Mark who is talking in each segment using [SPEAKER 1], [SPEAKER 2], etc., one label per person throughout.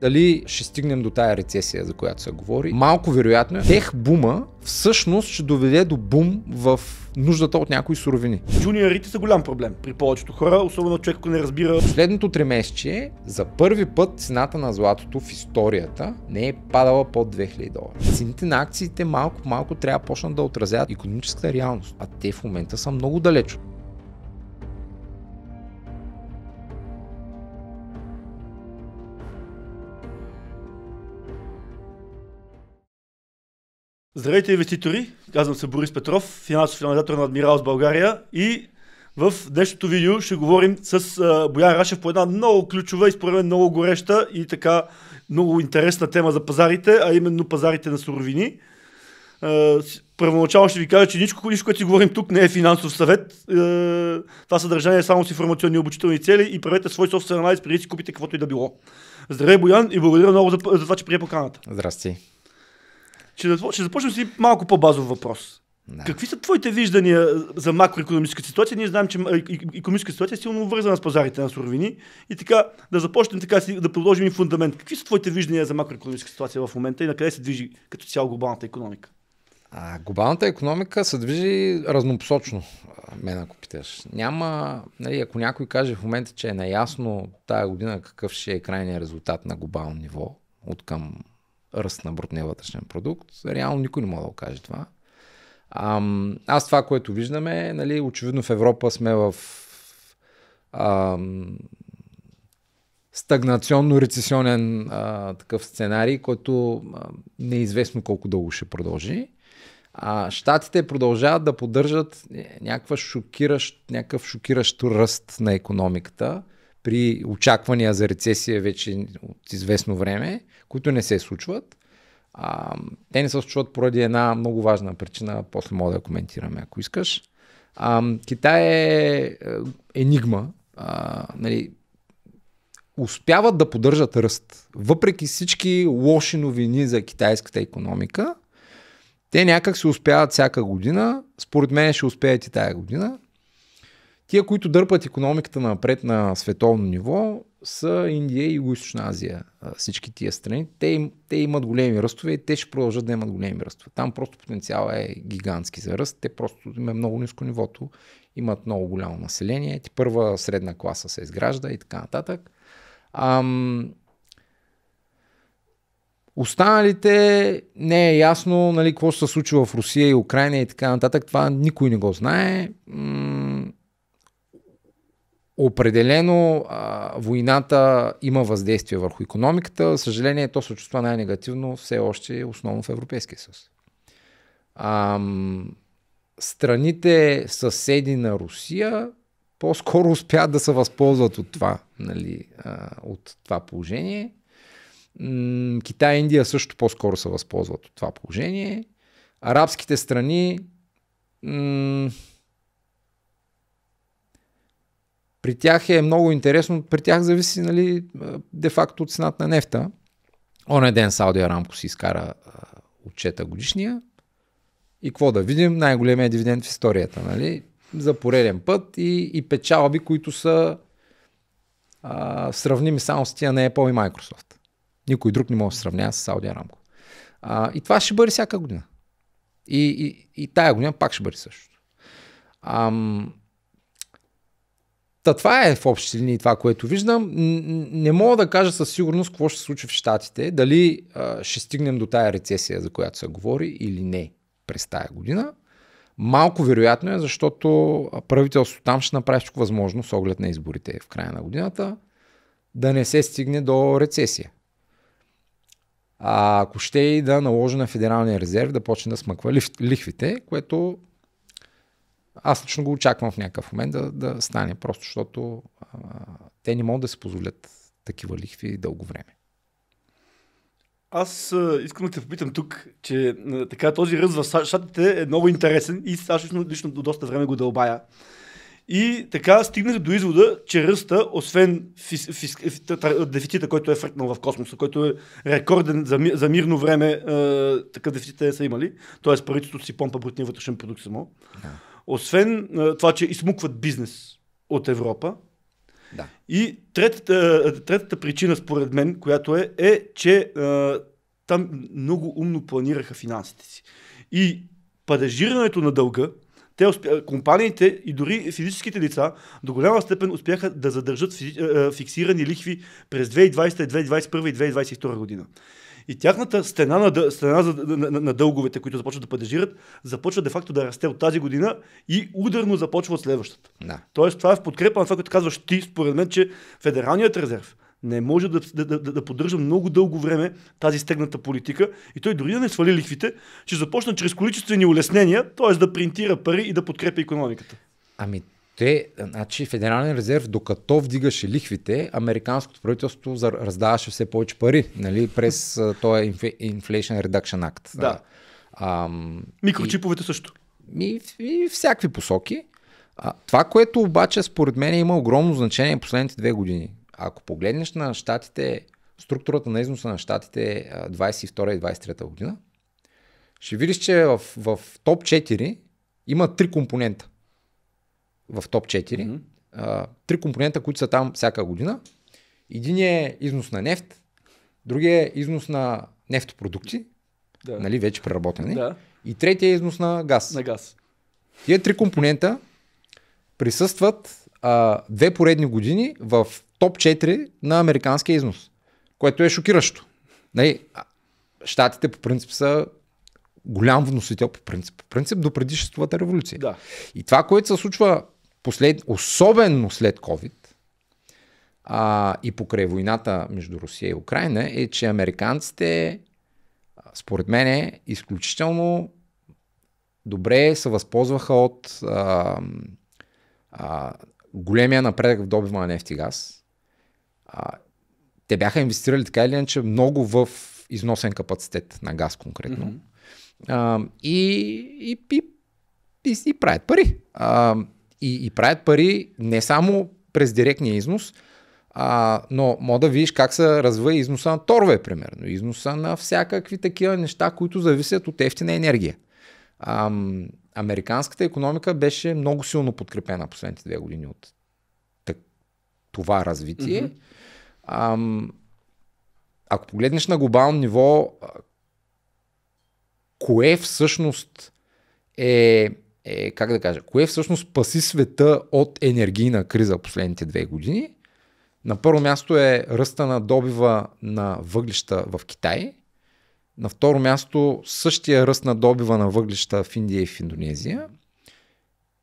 [SPEAKER 1] Дали ще стигнем до тая рецесия, за която се говори? Малко вероятно е. Тех бума всъщност ще доведе до бум в нуждата от някои суровини. Джуниорите са голям проблем при повечето хора, особено човек, ако не разбира. Последното тримесечие за първи път цената на златото в историята не е падала под 2000 долара. Цените на акциите малко-малко трябва почнат да отразят економическата реалност, а те в момента са много далеч.
[SPEAKER 2] Здравейте, инвеститори! Казвам се Борис Петров, финансов анализатор на Адмирал с България и в днешното видео ще говорим с а, Боян Рашев по една много ключова и според мен много гореща и така много интересна тема за пазарите, а именно пазарите на суровини. първоначално ще ви кажа, че нищо, нищо, което си говорим тук не е финансов съвет. А, това съдържание е само с информационни и обучителни цели и правете свой собствен анализ преди си купите каквото и да било. Здравей, Боян, и благодаря много за, за това, че прие поканата. Здрасти. Ще, ще започнем си малко по-базов въпрос. Да. Какви са твоите виждания за макроекономическа ситуация? Ние знаем, че економическа ситуация е силно вързана с пазарите на суровини. И така, да започнем така да продължим и фундамент. Какви са твоите виждания за макроекономическа ситуация в момента и на къде се движи като цяло глобалната економика? А, глобалната економика
[SPEAKER 1] се движи разнопосочно, мен ако питаш.
[SPEAKER 2] Няма,
[SPEAKER 1] нали, ако някой каже в момента, че е наясно тая година какъв ще е крайният резултат на глобално ниво от към ръст на брутния вътрешен продукт. Реално никой не може да окаже това. Ам, аз това, което виждаме, нали, очевидно в Европа сме в ам, стагнационно-рецесионен а, такъв сценарий, който а, неизвестно колко дълго ще продължи. А щатите продължават да поддържат е, някаква шокиращ, някакъв шокиращ ръст на економиката при очаквания за рецесия вече от известно време които не се случват. А, те не се случват поради една много важна причина, после мога да коментираме, ако искаш. А, Китай е, е енигма. А, нали, успяват да поддържат ръст. Въпреки всички лоши новини за китайската економика, те някак се успяват всяка година. Според мен ще успеят и тая година. Тия, които дърпат економиката напред на световно ниво, са Индия и Юго-Источна Азия, всички тия страни. Те, им, те имат големи ръстове и те ще продължат да имат големи ръстове. Там просто потенциал е гигантски за ръст. Те просто има е много ниско нивото, имат много голямо население, ти първа средна класа се изгражда и така нататък. Ам... Останалите не е ясно нали, какво се случва в Русия и Украина и така нататък. Това никой не го знае. М- Определено а, войната има въздействие върху економиката. Съжаление, то се чувства най-негативно все още основно в Европейския съюз. страните съседи на Русия по-скоро успяват да се възползват от това, нали, а, от това положение. М- Китай и Индия също по-скоро се възползват от това положение. Арабските страни м- При тях е много интересно, при тях зависи, нали, де-факто от цената на нефта. Оне ден Сауди Арамко си изкара отчета годишния и какво да видим, най-големия дивиденд в историята, нали, за пореден път и, и печалби, които са а, сравними само с тия на Apple и Microsoft. Никой друг не може да сравнява с Сауди Арамко. А, и това ще бъде всяка година. И, и, и тая година пак ще бъде същото. Ам, Та това е в общи линии това, което виждам. Не мога да кажа със сигурност какво ще се случи в Штатите, дали а, ще стигнем до тая рецесия, за която се говори или не през тая година. Малко вероятно е, защото правителството там ще направи всичко възможно с оглед на изборите в края на годината да не се стигне до рецесия. А ако ще и да наложи на Федералния резерв да почне да смъква лихвите, което аз лично го очаквам в някакъв момент да, да стане, просто защото а, те не могат да се позволят такива лихви дълго време.
[SPEAKER 2] Аз а, искам да те попитам тук, че а, така този ръст в Штатите е много интересен и аз лично, лично до доста време го дълбая. И така стигнах до извода, че ръста, освен фис, фис, фис, дефицита, който е фръкнал в космоса, който е рекорден за, за мирно време, е, такъв дефицит те са имали, т.е. правителството си помпа брутния вътрешен продукт само. Yeah. Освен това, че измукват бизнес от Европа. Да. И третата, третата причина, според мен, която е, е, че там много умно планираха финансите си. И падежирането на дълга, те успя... компаниите и дори физическите лица до голяма степен успяха да задържат фиксирани лихви през 2020, 2021 и 2022 година. И тяхната стена, на, стена за, на, на, на дълговете, които започват да падежират, започва де-факто да расте от тази година и ударно започва от следващата. Да. Тоест това е в подкрепа на това, което казваш ти, според мен, че Федералният резерв не може да, да, да, да поддържа много дълго време тази стегната политика и той дори да не свали лихвите, ще започна чрез количествени улеснения, т.е. да принтира пари и да подкрепя економиката.
[SPEAKER 1] Ами те, значи Федерален резерв, докато вдигаше лихвите, американското правителство раздаваше все повече пари, нали, през този Inflation Reduction Act. Да. А, нали. Микрочиповете и, също. И, и всякакви посоки. А, това, което обаче според мен има огромно значение последните две години. Ако погледнеш на щатите, структурата на износа на щатите 22 и 23 година, ще видиш, че в, в топ 4 има три компонента в топ 4. Mm-hmm. А, три компонента, които са там всяка година. Един е износ на нефт, другия е износ на нефтопродукти, да. нали, вече преработени. Да. И третия е износ на газ. На газ. Тия три компонента присъстват а, две поредни години в топ 4 на американския износ, което е шокиращо. Нали, щатите по принцип са голям вносител по принцип. По принцип до предишествата революция. Да. И това, което се случва послед, особено след COVID, а, и покрай войната между Русия и Украина, е, че американците, според мен, изключително добре се възползваха от а, а, големия напредък в добива на Нефти газ. А, те бяха инвестирали така или иначе много в износен капацитет на газ конкретно. Mm-hmm. А, и, и, и, и, и правят пари. А, и, и правят пари не само през директния износ, а, но мога да видиш как се развива износа на торове, примерно, износа на всякакви такива неща, които зависят от ефтина енергия. Ам, американската економика беше много силно подкрепена последните две години от так, това развитие. Mm-hmm. Ам, ако погледнеш на глобално ниво, кое всъщност е е, как да кажа, кое всъщност спаси света от енергийна криза последните две години? На първо място е ръста на добива на въглища в Китай. На второ място същия ръст на добива на въглища в Индия и в Индонезия.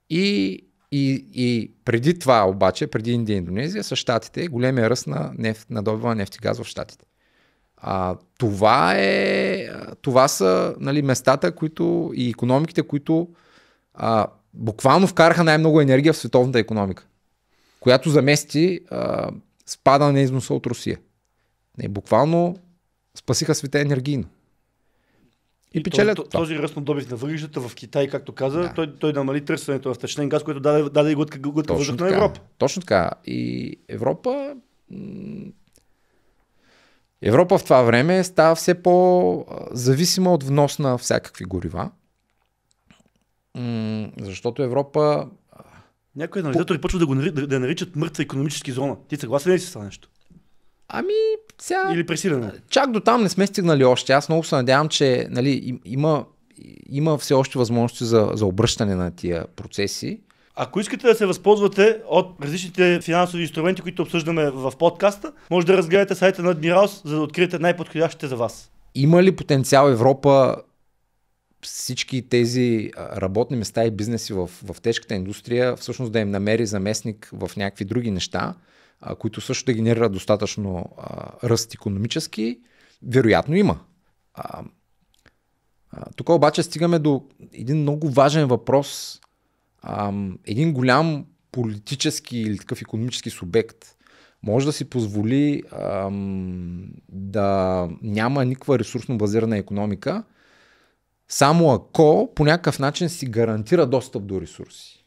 [SPEAKER 1] И, и, и преди това обаче, преди Индия и Индонезия, са щатите, големия ръст на, нефт, на добива на нефти газ в щатите. А, това, е, това са нали, местата които, и економиките, които а, буквално вкараха най-много енергия в световната економика, която замести а, спада на износа от Русия. Не, буквално спасиха света енергийно.
[SPEAKER 2] И, и печелят. Този, този ръст на добив на въглищата в Китай, както каза, да. той, той намали търсенето на втечнен газ, който даде, даде и глътка, глътка въздух на Европа.
[SPEAKER 1] Точно така. И Европа. Европа в това време става все по-зависима от внос на всякакви горива
[SPEAKER 2] защото Европа. Някои анализатори почват да, го нари... да, да наричат мъртва економически зона. Ти съгласен ли си с това нещо? Ами, сега... Или пресилено.
[SPEAKER 1] Чак до там не сме стигнали още. Аз много се надявам, че нали, има, има все още възможности за, за обръщане на тия
[SPEAKER 2] процеси. Ако искате да се възползвате от различните финансови инструменти, които обсъждаме в подкаста, може да разгледате сайта на Адмиралс, за да откриете най-подходящите за вас.
[SPEAKER 1] Има ли потенциал Европа всички тези работни места и бизнеси в, в тежката индустрия, всъщност да им намери заместник в някакви други неща, а, които също да генерират достатъчно а, ръст економически, вероятно има. А, а, тук обаче стигаме до един много важен въпрос. А, един голям политически или такъв економически субект може да си позволи а, да няма никаква ресурсно базирана економика, само ако по някакъв начин си гарантира достъп до ресурси.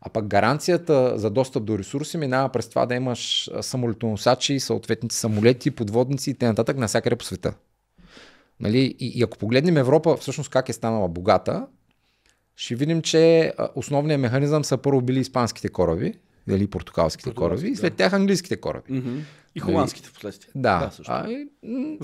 [SPEAKER 1] А пък гаранцията за достъп до ресурси минава през това да имаш самолетоносачи, съответните самолети, подводници и т.н. всякъде по света. Нали? И, и ако погледнем Европа всъщност как е станала богата, ще видим, че основният механизъм са първо били испанските кораби, дали португалските кораби, и след тях английските кораби. Mm-hmm. И нали? холандските в последствие. Да. да също. А,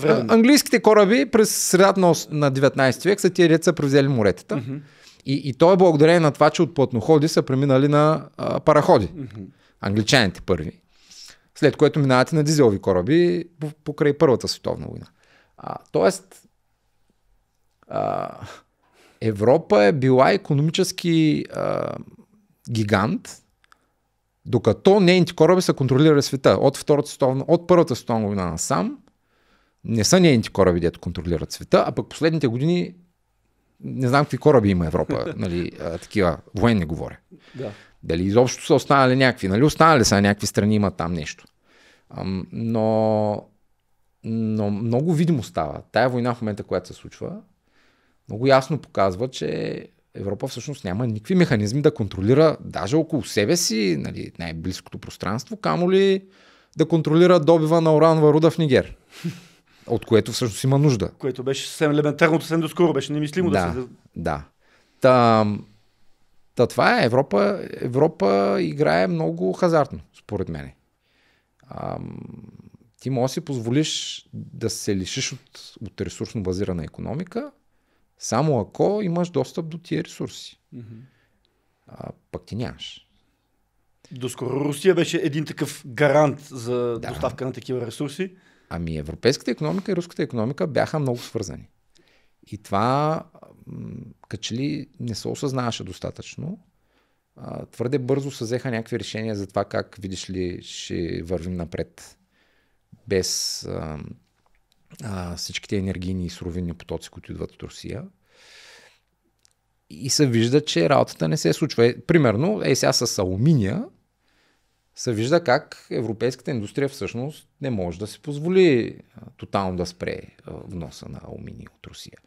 [SPEAKER 1] а, английските кораби през средата на, на 19 век са тия деца превзели моретата. Mm-hmm. И, и то е благодарение на това, че от плътноходи са преминали на а, параходи. Mm-hmm. Англичаните първи. След което минават на дизелови кораби покрай Първата световна война. А, тоест, а, Европа е била економически а, гигант, докато нейните кораби са контролирали света от, втората стовна, от първата световна война насам, не са нейните кораби, дето контролират света, а пък последните години не знам какви кораби има Европа, нали, а, такива военни говоря. Да. Дали изобщо са останали някакви, нали, останали са някакви страни, има там нещо. но, но много видимо става. Тая война в момента, която се случва, много ясно показва, че Европа всъщност няма никакви механизми да контролира даже около себе си, нали, най-близкото пространство, камо ли да контролира добива на уранова руда в Нигер. От което всъщност има нужда.
[SPEAKER 2] Което беше съвсем елементарно, съвсем доскоро беше немислимо да, да се...
[SPEAKER 1] Да, Та, та това е Европа. Европа играе много хазартно, според мен. ти може да си позволиш да се лишиш от, от ресурсно базирана економика, само ако имаш достъп
[SPEAKER 2] до тия ресурси. Mm-hmm. А,
[SPEAKER 1] пък ти нямаш.
[SPEAKER 2] Доскоро Русия беше един такъв гарант за да. доставка на такива ресурси. Ами европейската
[SPEAKER 1] економика и руската економика бяха много свързани. И това като ли не се осъзнаваше достатъчно. А, твърде бързо се взеха някакви решения за това как, видиш ли, ще вървим напред. Без а, а, всичките енергийни и суровинни потоци, които идват от Русия. И се вижда, че работата не се случва. Е, примерно, е сега с алуминия се вижда как европейската индустрия всъщност не може да си позволи тотално да спре вноса на Алуминия от Русия.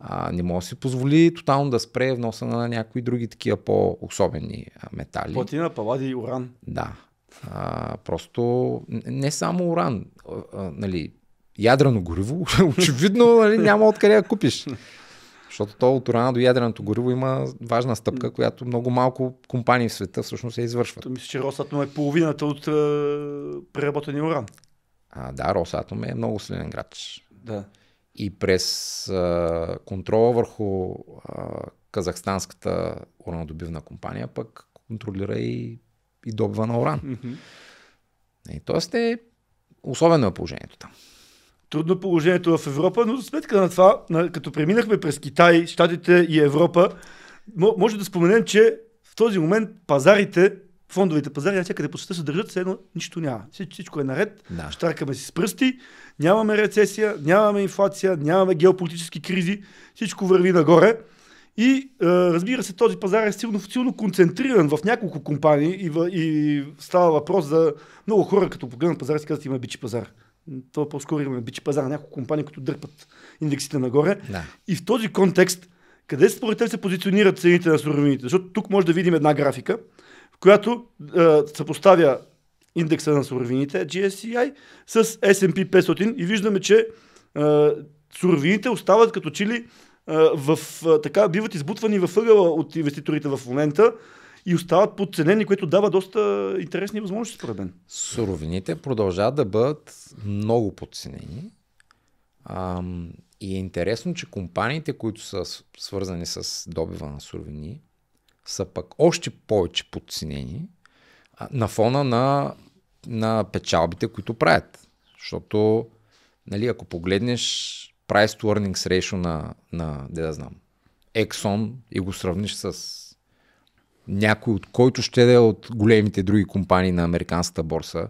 [SPEAKER 1] А, не може да си позволи тотално да спре вноса на някои други такива по-особени метали.
[SPEAKER 2] Платина, палади и уран.
[SPEAKER 1] Да. А, просто не само уран. А, а, нали, ядрено гориво, очевидно нали, няма откъде да купиш. Защото то от урана до ядреното гориво има важна стъпка, която много малко компании в света всъщност се извършват. То мисля, че Росатом е
[SPEAKER 2] половината от е, преработения уран.
[SPEAKER 1] А, да, Росатом е много силен грач. Да. И през е, контрола върху е, казахстанската уранодобивна компания пък контролира и, и добива на уран. Mm-hmm. И,
[SPEAKER 2] нали, тоест е
[SPEAKER 1] особено е положението там
[SPEAKER 2] трудно положението в Европа, но за сметка на това, като преминахме през Китай, Штатите и Европа, може да споменем, че в този момент пазарите фондовите пазари навсякъде по света се държат, все едно нищо няма. Всичко е наред, да. штракаме си с пръсти, нямаме рецесия, нямаме инфлация, нямаме геополитически кризи, всичко върви нагоре. И е, разбира се, този пазар е силно, силно концентриран в няколко компании и, и става въпрос за много хора, като погледнат пазар, си казват, има бичи пазар. То е по-скоро имаме бичи пазара, няколко компании, които дърпат индексите нагоре. Да. И в този контекст, къде според теб се позиционират цените на суровините? Защото тук може да видим една графика, в която е, се поставя индекса на суровините, GSCI, с S&P 500 и виждаме, че е, суровините остават като чили в, така, биват избутвани във ъгъла от инвеститорите в момента и остават подценени, което дава доста интересни възможности, според мен.
[SPEAKER 1] Суровините продължават да бъдат много подценени. Ам, и е интересно, че компаниите, които са свързани с добива на суровини, са пък още повече подценени на фона на, на печалбите, които правят. Защото, нали, ако погледнеш price to earnings ratio на, на да знам, Exxon и го сравниш с някой от който ще да е от големите други компании на американската борса,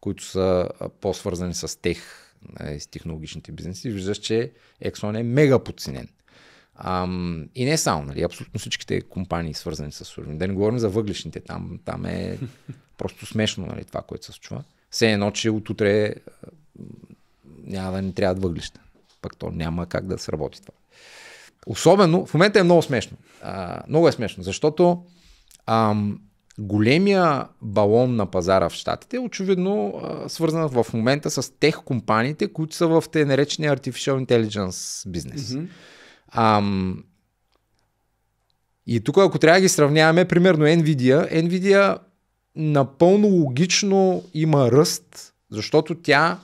[SPEAKER 1] които са по-свързани с тех, с технологичните бизнеси, виждаш, че Exxon е мега подценен. Ам, и не само, нали, абсолютно всичките компании свързани с сурми. Да не говорим за въглишните, там, там е просто смешно нали, това, което се случва. Все едно, че утре няма да ни трябва въглища. Пък то няма как да сработи това. Особено, в момента е много смешно. А, много е смешно, защото Ам, големия балон на пазара в Штатите е очевидно а, свързан в момента с тех компаниите, които са в те наречени Artificial Intelligence бизнес. Mm-hmm. Ам, и тук, ако трябва да ги сравняваме, примерно Nvidia, Nvidia напълно логично има ръст, защото тя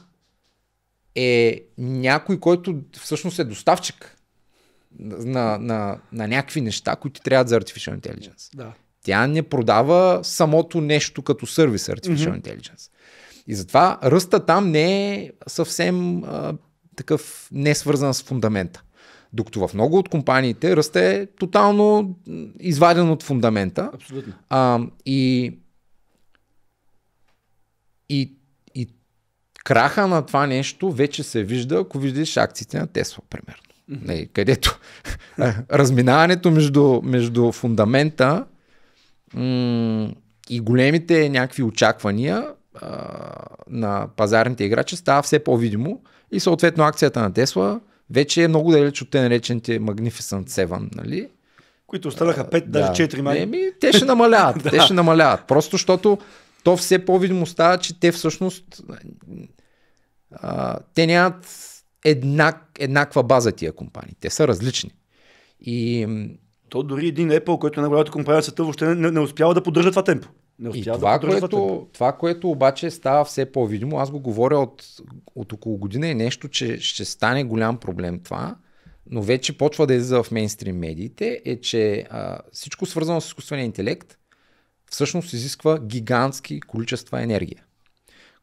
[SPEAKER 1] е някой, който всъщност е доставчик на, на, на някакви неща, които трябват за Artificial Intelligence. Да. Тя не продава самото нещо като сервис Artificial mm-hmm. Intelligence. И затова ръста там не е съвсем а, такъв не е свързан с фундамента. Докато в много от компаниите ръста е тотално изваден от фундамента. Абсолютно. А, и, и, и краха на това нещо вече се вижда, ако видиш акциите на Тесла, примерно. Mm-hmm. Не, нали, където разминаването между, между фундамента м- и големите някакви очаквания а, на пазарните играчи става все по-видимо и съответно акцията на Тесла вече е много далеч от те наречените Magnificent Seven, нали?
[SPEAKER 2] Които останаха 5, а, даже да. 4 май. Еми, те ще намаляват, те ще
[SPEAKER 1] намаляват. Просто защото то все по-видимо става, че те всъщност а, те нямат
[SPEAKER 2] еднак, еднаква база тия компании. Те са различни. И то дори един Apple, който е най-голямата компания в света, въобще не, не успява да поддържа това темпо. Не и това, да което, това,
[SPEAKER 1] това, което обаче става все по-видимо, аз го говоря от, от около година е нещо, че ще стане голям проблем това, но вече почва да излиза в мейнстрим медиите, е, че а, всичко свързано с изкуствения интелект всъщност изисква гигантски количества енергия.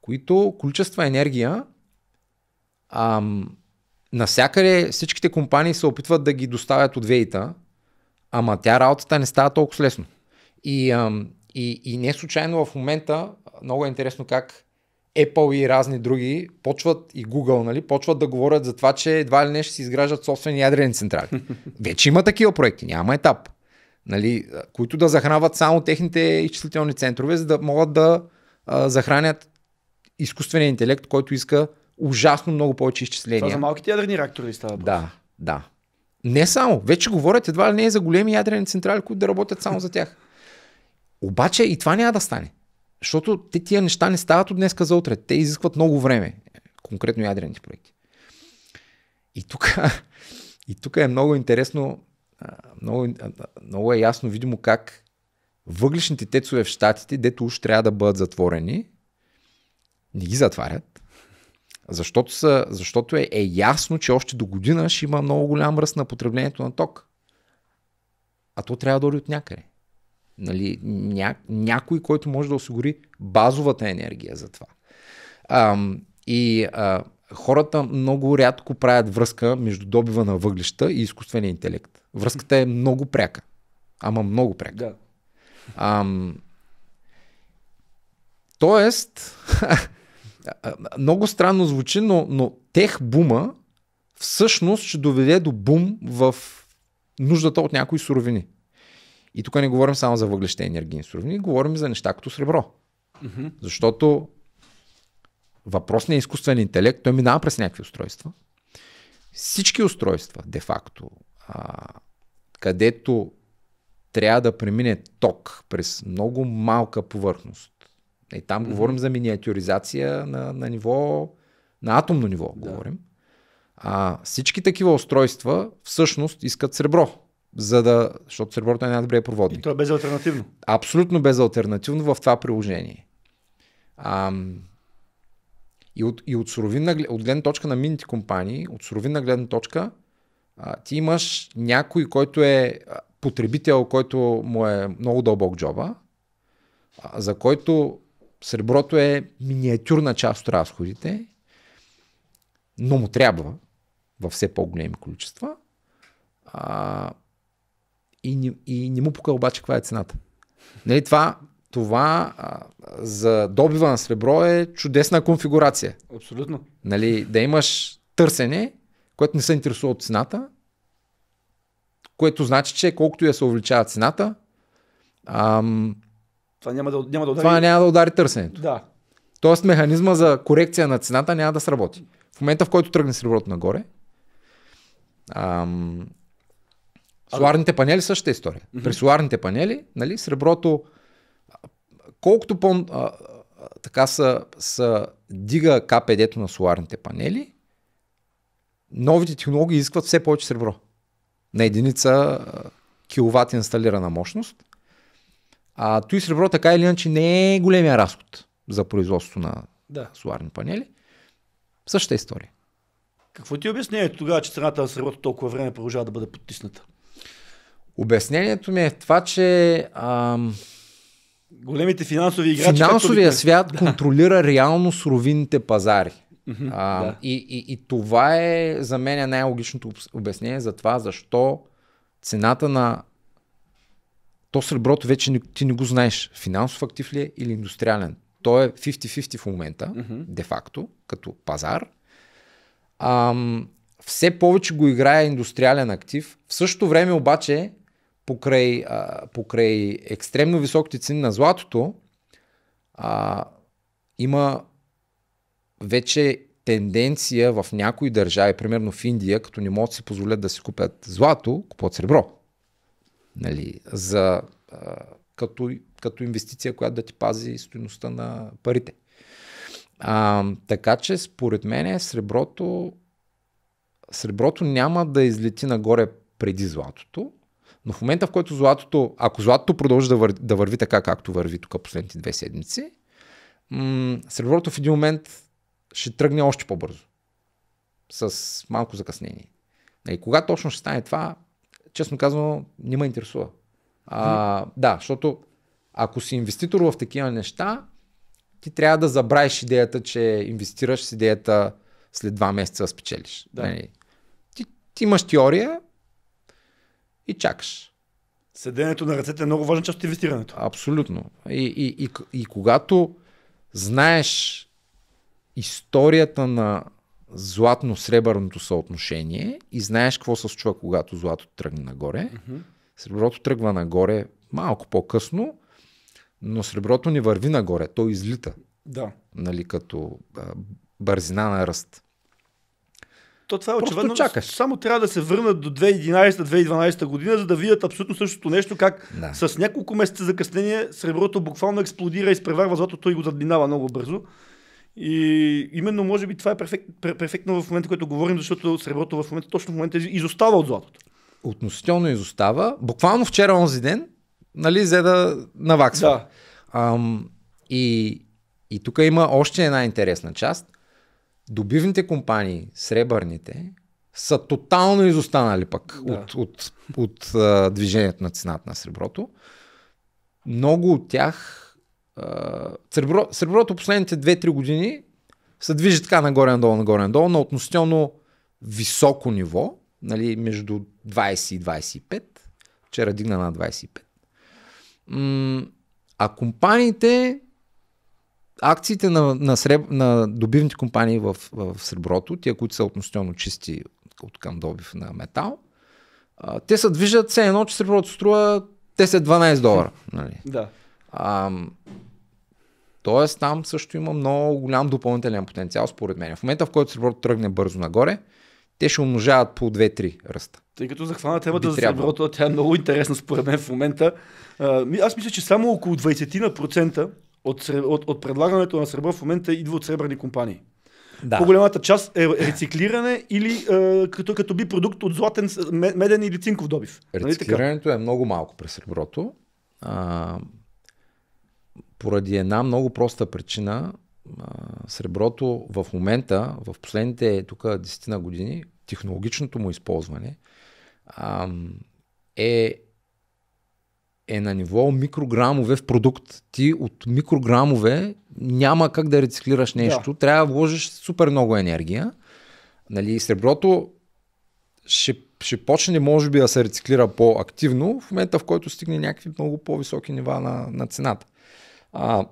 [SPEAKER 1] Които количества енергия ам, насякъде всичките компании се опитват да ги доставят от вейта, Ама тя работата не става толкова лесно. И, ам, и, и не случайно в момента, много е интересно как Apple и разни други почват и Google, нали, почват да говорят за това, че едва ли не ще си изграждат собствени ядрени централи. Вече има такива проекти, няма етап. Нали, които да захранват само техните изчислителни центрове, за да могат да а, захранят изкуствения интелект, който иска ужасно много повече изчисления. Това за
[SPEAKER 2] малките ядрени реактори става. Да,
[SPEAKER 1] да. Не само. Вече говорят едва ли не е за големи ядрени централи, които да работят само за тях. Обаче и това няма да стане. Защото те тия неща не стават от днеска за утре. Те изискват много време. Конкретно ядрените проекти. И тук, и тук е много интересно, много, много е ясно видимо как въглишните тецове в Штатите, дето уж трябва да бъдат затворени, не ги затварят защото, са, защото е, е ясно, че още до година ще има много голям ръст на потреблението на ток. А то трябва да дори от някъде. Нали, ня, някой, който може да осигури базовата енергия за това. А, и а, хората много рядко правят връзка между добива на въглища и изкуствения интелект. Връзката е много пряка. Ама много пряка. Да. А, тоест, много странно звучи, но, но тех бума всъщност ще доведе до бум в нуждата от някои суровини. И тук не говорим само за въглеща и енергийни суровини, говорим за неща като сребро. Mm-hmm. Защото въпросният изкуствен интелект, той минава през някакви устройства. Всички устройства, де-факто, а, където трябва да премине ток през много малка повърхност, и нали, там mm-hmm. говорим за миниатюризация на, на ниво, на атомно ниво да. говорим. А всички такива устройства всъщност искат сребро. За да, защото среброто е най-добре проводник. И то е безалтернативно. Абсолютно безалтернативно в това приложение. Ам, и от, и от, суровинна, от гледна точка на минните компании, от суровинна гледна точка, а, ти имаш някой, който е потребител, който му е много дълбок джоба, а, за който Среброто е миниатюрна част от разходите, но му трябва във все по-големи количества. А, и, и не му пука обаче каква е цената. Нали, това това а, за добива на сребро е чудесна конфигурация. Абсолютно. Нали, да имаш търсене, което не се интересува от цената, което значи, че колкото я се увеличава цената, ам,
[SPEAKER 2] това няма да, няма да удари. Това няма да
[SPEAKER 1] удари търсенето. Да. Тоест механизма за корекция на цената няма да сработи. В момента, в който тръгне среброто нагоре, ам, соларните панели същата история. При соларните панели, нали, среброто, колкото по- а, така са, са дига КПД-то на соларните панели, новите технологии изискват все повече сребро. На единица киловат инсталирана мощност. А той сребро така или иначе не е големия разход за производство на да. соларни панели. Същата история.
[SPEAKER 2] Какво ти е обяснението тогава, че цената на среброто толкова време продължава да бъде подтисната? Обяснението
[SPEAKER 1] ми е в това, че ам, големите финансови играчи. Финансовия както... свят да. контролира реално суровинните пазари. а, да. и, и, и това е за мен най-логичното обяснение за това защо цената на то среброто вече не, ти не го знаеш. Финансов актив ли е или индустриален? То е 50-50 в момента, mm-hmm. де-факто, като пазар. Ам, все повече го играе индустриален актив. В същото време обаче, покрай, а, покрай екстремно високите цени на златото, а, има вече тенденция в някои държави, примерно в Индия, като не могат да си позволят да си купят злато, купуват сребро нали, за, а, като, като инвестиция, която да ти пази стоеността на парите. А, така че, според мен, среброто, среброто няма да излети нагоре преди златото, но в момента, в който златото, ако златото продължи да, върви, да върви така, както върви тук последните две седмици, м- среброто в един момент ще тръгне още по-бързо. С малко закъснение. И нали, кога точно ще стане това, честно казвам, не ме интересува. А, да, защото ако си инвеститор в такива неща, ти трябва да забравиш идеята, че инвестираш с идеята след два месеца спечелиш. Да. Не, нали? ти, ти имаш теория и чакаш. Седенето на ръцете е много важна част от инвестирането. Абсолютно. И, и, и, и когато знаеш историята на златно-сребърното съотношение и знаеш какво се случва, когато злато тръгне нагоре. Mm-hmm. Среброто тръгва нагоре малко по-късно, но среброто не върви нагоре, то излита. Да. Нали, като а, бързина на ръст.
[SPEAKER 2] То това е очевидно. Само трябва да се върнат до 2011-2012 година, за да видят абсолютно същото нещо, как да. с няколко месеца закъснение среброто буквално експлодира, изпреварва златото и го задминава много бързо. И именно, може би, това е перфект, перфектно в момента, което говорим, защото среброто в момента, точно в момента, изостава от златото.
[SPEAKER 1] Относително изостава. Буквално вчера, онзи ден, нали, взе да наваксва. Да. Ам, и и тук има още една интересна част. Добивните компании, сребърните, са тотално изостанали пък да. от, от, от от движението на цената на среброто. Много от тях сребро, среброто последните 2-3 години се движи така нагоре-надолу, нагоре-надолу, на относително високо ниво, нали, между 20 и 25. Вчера дигна на 25. А компаниите, акциите на, на, среб, на добивните компании в, в среброто, тия, които са относително чисти от към добив на метал, те се движат все едно, че среброто струва 10-12 долара. Нали. Да. А, Тоест там също има много голям допълнителен потенциал според мен. В момента в който среброто тръгне бързо нагоре, те ще умножават по 2-3 ръста.
[SPEAKER 2] Тъй като захвана темата за среброто, тя е много интересна според мен в момента. Аз мисля, че само около 20% от, от, от предлагането на сребро в момента идва от сребърни компании. Да. По-голямата част е рециклиране или е, като, като би продукт от златен, меден или цинков добив. Нали Рециклирането
[SPEAKER 1] нали е много малко през среброто. А, поради една много проста причина. среброто в момента, в последните тук десетина години, технологичното му използване е е на ниво микрограмове в продукт. Ти от микрограмове няма как да рециклираш нещо. Да. Трябва да вложиш супер много енергия. Нали, среброто ще, ще почне, може би, да се рециклира по-активно в момента, в който стигне някакви много по-високи нива на, на цената. А,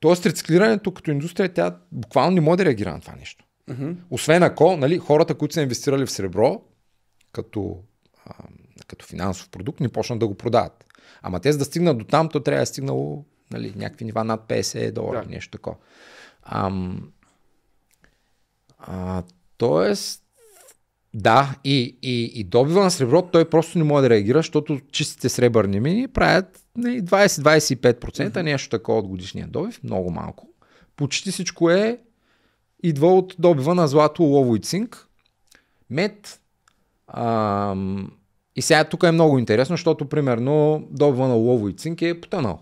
[SPEAKER 1] тоест рециклирането като индустрия, тя буквално не може да реагира на това нещо. Uh-huh. Освен ако нали, хората, които са инвестирали в сребро, като, а, като финансов продукт, не почнат да го продават. Ама те за да стигнат до там, то трябва да е стигнало нали, някакви нива над 50 долара, да. нещо такова. тоест, да, и, и, и добива на сребро той просто не може да реагира, защото чистите сребърни мини правят 20-25% нали, mm-hmm. нещо такова от годишния добив, много малко. Почти всичко е идва от добива на злато, лово и цинк, мед. Ам, и сега тук е много интересно, защото примерно добива на лово и цинк е потънал,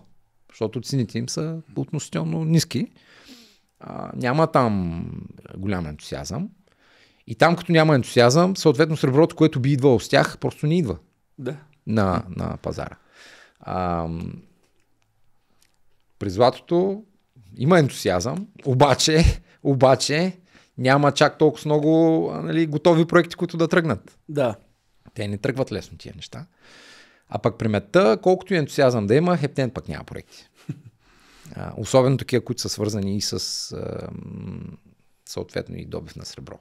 [SPEAKER 1] защото цените им са относително ниски. А, няма там голям ентусиазъм. И там, като няма ентусиазъм, съответно среброто, което би идвало с тях, просто не идва да. на, на пазара. А, при златото има ентусиазъм, обаче, обаче няма чак толкова много нали, готови проекти, които да тръгнат. Да. Те не тръгват лесно тия неща. А пък при мета, колкото и ентусиазъм да има, хептен пък няма проекти. А, особено такива, които са свързани и с а, съответно и добив на сребро.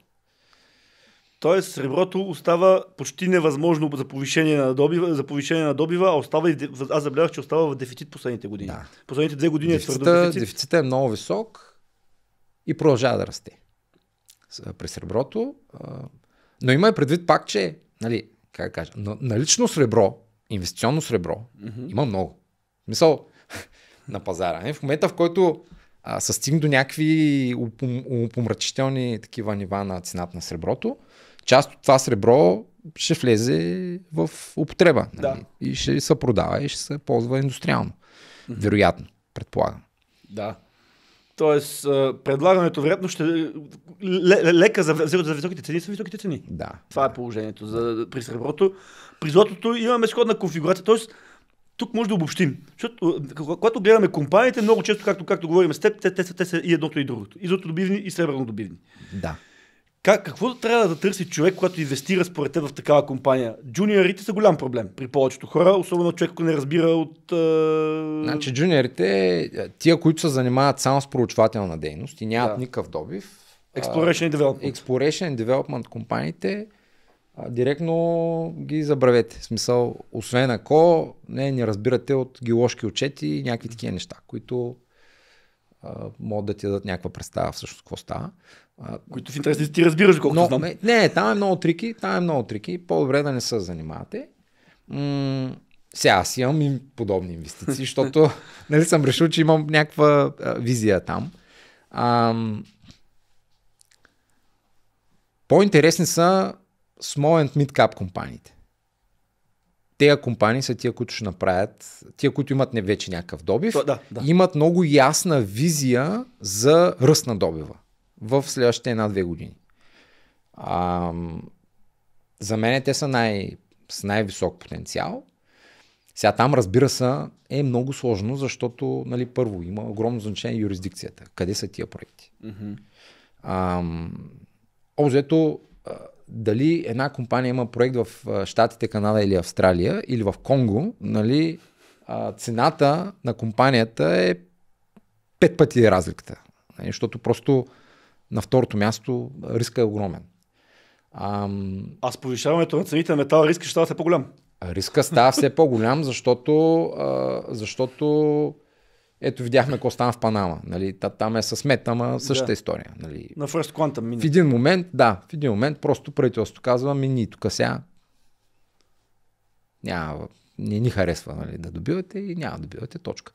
[SPEAKER 2] Тоест, среброто остава почти невъзможно за повишение на добива, за повишение на добива а остава и, аз забелязах, че остава в дефицит последните години. Да. Последните две години дефицита, е твърдо дефицит.
[SPEAKER 1] Дефицитът е много висок и продължава да расте при среброто. Но има и предвид пак, че нали, как кажа, налично сребро, инвестиционно сребро, mm-hmm. има много. Мисъл на пазара. Не? Нали, в момента, в който а, се стигне до някакви упомрачителни такива нива на цената на среброто, част от това сребро ще влезе в употреба нали? да. и ще се продава и ще се ползва индустриално. Вероятно, предполагам.
[SPEAKER 2] Да. Тоест, предлагането вероятно ще лека за, за високите цени са високите цени. Да. Това е положението за, при среброто. При злотото имаме сходна конфигурация. Тоест, тук може да обобщим. Защото, когато гледаме компаниите, много често, както, както говорим с теб, те, те, те, те са и едното и другото. И злотодобивни, и сребърнодобивни. Да. Как, какво трябва да търси човек, когато инвестира според теб в такава компания? Джуниорите са голям проблем при повечето хора, особено човек, който не разбира от... А...
[SPEAKER 1] Значи джуниорите, тия, които се занимават само с проучвателна дейност и нямат да. никакъв добив. Exploration and Development. Exploration and Development компаниите директно ги забравете. В смисъл, освен ако не, не разбирате от геоложки отчети и някакви такива неща, които а, могат да ти дадат някаква представа всъщност какво става. А, които в интерес ти разбираш, колкото знам. Не, там е много трики, там е много трики. По-добре да не се занимавате. М- сега аз имам и подобни инвестиции, защото нали съм решил, че имам някаква визия там. А, по-интересни са small and mid-cap компаниите. Тея компании са тия, които ще направят, тия, които имат не вече някакъв добив, да, да. имат много ясна визия за ръст на добива в следващите една-две години. А, за мен те са най, с най-висок потенциал. Сега там, разбира се, е много сложно, защото, нали, първо, има огромно значение юрисдикцията. Къде са тия проекти? Mm-hmm. обзето, дали една компания има проект в Штатите, Канада или Австралия, или в Конго, нали, цената на компанията е пет пъти разликата. Нали, защото просто на второто място риска е огромен. Ам... А с повишаването на цените на метал риска ще става все по-голям. Риска става все по-голям, защото, а, защото ето видяхме какво стана в Панама. Нали? Та, там е с мета, ама същата да. история. Нали?
[SPEAKER 2] На First Quantum В един
[SPEAKER 1] момент, да, в един момент просто правителството казва, ми ни тук сега няма, не ни харесва нали, да добивате и няма да добивате, точка.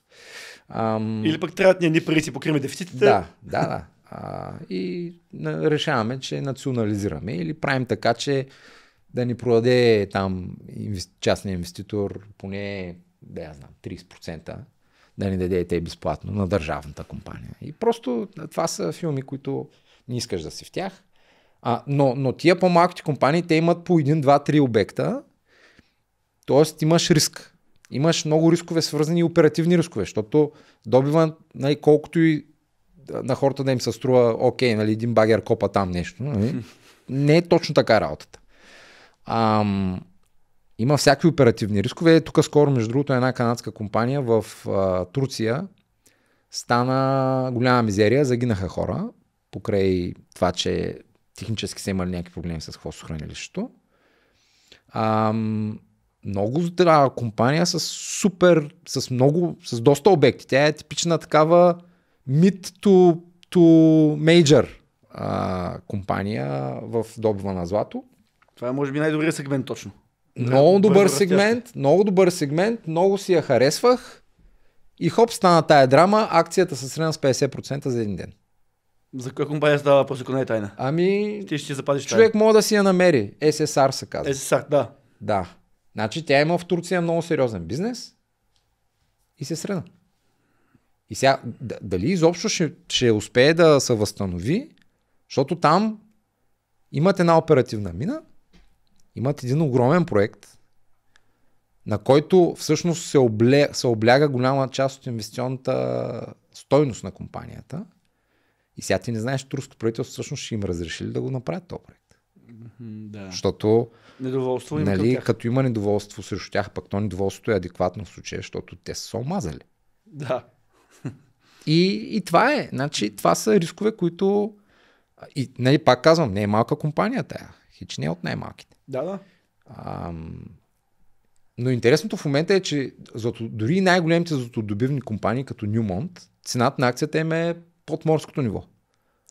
[SPEAKER 1] Ам... Или
[SPEAKER 2] пък трябва да ни пари си покриме дефицитите. Да,
[SPEAKER 1] да, да. А, и решаваме, че национализираме или правим така, че да ни продаде там частния инвеститор поне, да я знам, 30%, да ни даде те безплатно на държавната компания. И просто това са филми, които не искаш да си в тях. А, но, но тия по-малките компании, те имат по един, два, три обекта, т.е. имаш риск. Имаш много рискове, свързани и оперативни рискове, защото добива, най- нали, колкото и на хората да им се струва, окей, нали, един багер копа там нещо. Нали? Не е точно така работата. Ам, има всякакви оперативни рискове. Тук скоро, между другото, една канадска компания в а, Турция стана голяма мизерия, загинаха хора покрай това, че технически са имали някакви проблеми с хвостохранилището. Ам, много здрава компания с супер, с много, с доста обекти. Тя е типична такава mid to, to major а, компания в добива на злато.
[SPEAKER 2] Това е може би най-добрият сегмент точно.
[SPEAKER 1] Много добър сегмент, много добър сегмент, много си я харесвах и хоп стана тая драма, акцията се срена с 50%
[SPEAKER 2] за един ден. За коя компания става въпрос, ако не е тайна? Ами, ти ще запазиш човек
[SPEAKER 1] може да си я намери. SSR се казва. SSR, да. Да. Значи тя има в Турция много сериозен бизнес и се срена. И сега, дали изобщо ще, ще успее да се възстанови, защото там имат една оперативна мина, имат един огромен проект, на който всъщност се, обле, се обляга голяма част от инвестиционната стойност на компанията. И сега ти не знаеш, руското правителство всъщност ще им разреши ли да го направят този проект. Да. Защото недоволство им нали, като има недоволство срещу тях, пък то недоволството е адекватно в случая, защото те са омазали. Да. И, и това е. Значи, това са рискове, които. И, нали, пак казвам, не е малка компания тая. Хич не е от най-малките. Да, да. Ам... Но интересното в момента е, че дори най-големите златодобивни компании, като Нюмонт, цената на акцията им е под морското ниво.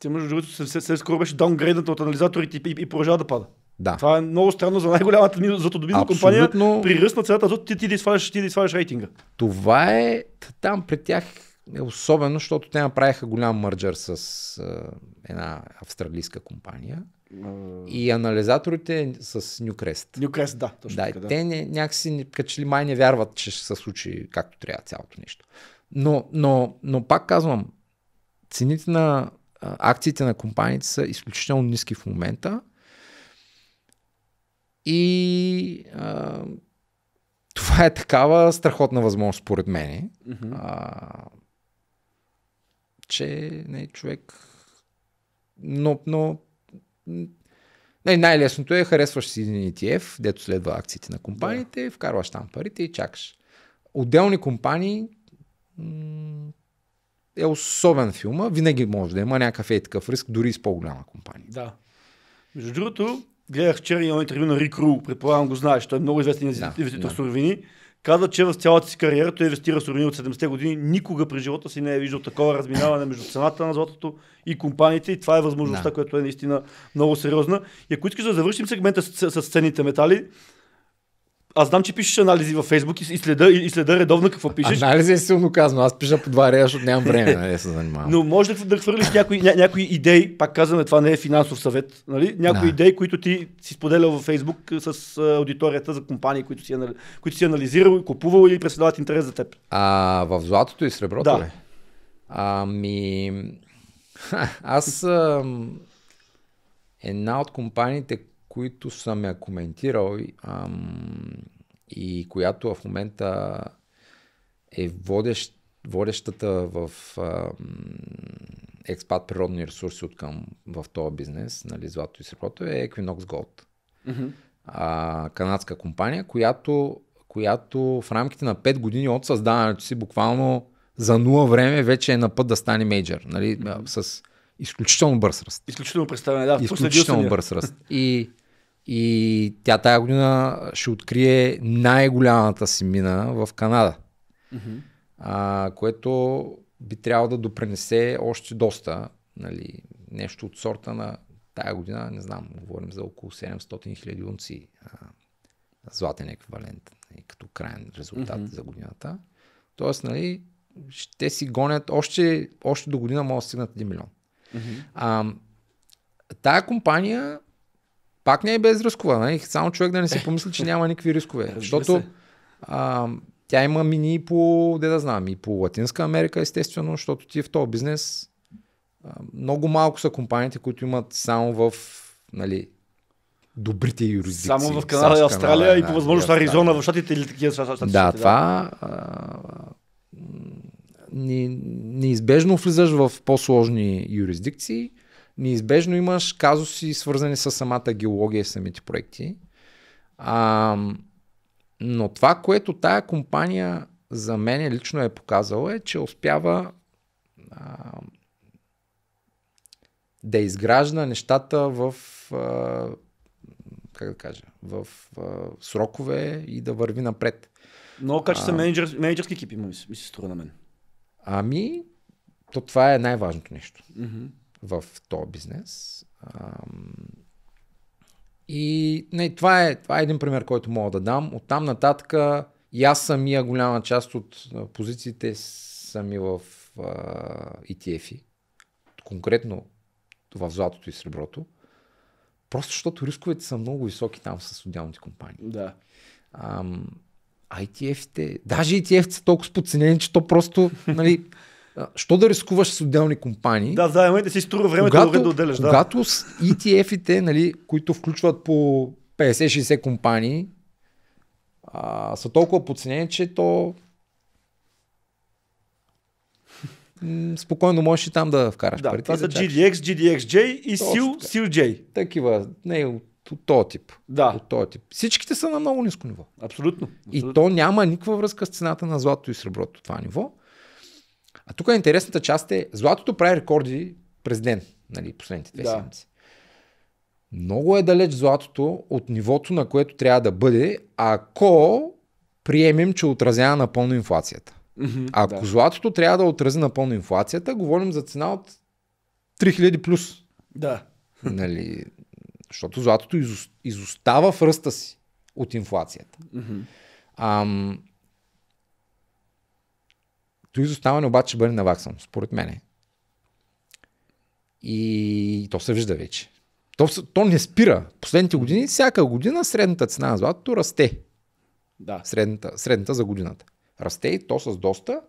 [SPEAKER 2] Ти между другото, се, скоро беше даунгрейдът от анализаторите и, и, и продължава да пада. Да. Това е много странно за най-голямата ни златодобивна компания. При ръст на цената, ти, ти, ти, да извадиш, ти да извадиш рейтинга.
[SPEAKER 1] Това
[SPEAKER 2] е там пред тях е, особено, защото те направиха голям
[SPEAKER 1] мърджър с а, една австралийска компания. Uh... И анализаторите с Newcrest. Newcrest, да. Точно да, така, да. Те не, някакси, качели май не вярват, че ще се случи както трябва цялото нещо. Но, но, но пак казвам, цените на акциите на компаниите са изключително ниски в момента. И а, това е такава страхотна възможност, според мен. Mm-hmm че не, човек... Но, но не, най-лесното е харесваш си един ETF, дето следва акциите на компаниите, да. вкарваш там парите и чакаш. Отделни компании е особен филма, винаги може да има някакъв е такъв риск, дори с по-голяма
[SPEAKER 2] компания. Да. Между другото, гледах вчера имаме интервю на Рик Ру, предполагам го знаеш, той е много известен инвеститор да, да. суровини. Каза, че в цялата си кариера той инвестира с от 70-те години. Никога през живота си не е виждал такова разминаване между цената на златото и компаниите. И това е възможността, да. която е наистина много сериозна. И ако искаш да завършим сегмента с, с ценните метали, аз знам, че пишеш анализи във Фейсбук и, следа, и, следа редовно какво пишеш. Анализи е силно казано. Аз пиша по два реда, защото нямам време нали, да се занимавам. Но може да, да хвърлиш някои, ня, някои идеи, пак казваме, това не е финансов съвет, нали? някои да. идеи, които ти си споделял във Фейсбук е, с а, е, аудиторията за компании, които си, анали... които си анализирал, купувал или представляват интерес за теб.
[SPEAKER 1] А, в златото и среброто да. ли? Ами... Аз... А... Една от компаниите, които съм я коментирал ам, и която в момента е водещ, водещата в ам, експат природни ресурси от към в този бизнес, нали, злато и среброто, е Equinox Gold. Mm-hmm. А, канадска компания, която, която в рамките на 5 години от създаването си буквално за нула време вече е на път да стане мейджор. Нали, mm-hmm. С изключително бърз ръст.
[SPEAKER 2] Изключително представяне, да. Изключително бърз ръст. И
[SPEAKER 1] и тя тази година ще открие най-голямата си мина в Канада. Mm-hmm. А, което би трябвало да допренесе още доста. Нали, нещо от сорта на тая година, не знам, говорим за около 700 000 унци а, златен еквивалент нали, като крайен резултат mm-hmm. за годината. Тоест, нали, ще си гонят още, още до година могат да стигнат 1 милион. Mm-hmm. А, тая компания пак не е без рискова. Не? Нали? Само човек да не си помисли, че няма никакви рискове. Защото а, тя има мини и по, де да знам, и по Латинска Америка, естествено, защото ти е в този бизнес а, много малко са компаниите, които имат само в нали, добрите юрисдикции. Само в Канада и Австралия и нали? по възможност да, Аризона, в Штатите
[SPEAKER 2] или такива щатите. Да, това
[SPEAKER 1] а, не, неизбежно влизаш в по-сложни юрисдикции неизбежно имаш казуси, свързани с самата геология и самите проекти. А, но това, което тая компания за мен лично е показала, е, че успява а, да изгражда нещата в. А, как да кажа, в а, срокове и да върви напред. Много качествен менеджер, менеджерски екип има, ми се струва на мен. Ами, то това е най-важното нещо. Mm-hmm в този бизнес. И не, това, е, това е един пример, който мога да дам. От там нататък и аз самия голяма част от позициите са ми в ETF-и. Конкретно в златото и среброто. Просто защото рисковете са много високи там с отделните компании. Да. Ам, ITF-те, e даже ETF-те са толкова споценени, че то просто, нали, Що да рискуваш с отделни компании? Да, да си струва времето когато, да отделяш. Да. Когато с ETF-ите, нали, които включват по 50-60 компании, а, са толкова подценени, че то спокойно можеш и там да вкараш да, парите. Това са да GDX,
[SPEAKER 2] GDXJ и SILJ. Такива, не от, от
[SPEAKER 1] този тип. Да. От този тип. Всичките са на много ниско ниво. Абсолютно, абсолютно. И то няма никаква връзка с цената на злато и среброто това ниво. А тук е интересната част е, златото прави рекорди през ден, нали, последните две да. седмици. Много е далеч златото от нивото, на което трябва да бъде, ако приемем, че отразява напълно инфлацията.
[SPEAKER 2] Mm-hmm, ако да.
[SPEAKER 1] златото трябва да отрази напълно инфлацията, говорим за цена от 3000 плюс. Да. Нали, защото златото изостава в ръста си от инфлацията. Mm-hmm. Ам, то изоставане обаче ще бъде наваксано, според мене. И то се вижда вече. То, то не спира. Последните години, всяка година средната цена на златото расте. Да. Средната, средната за годината. Расте и то с доста.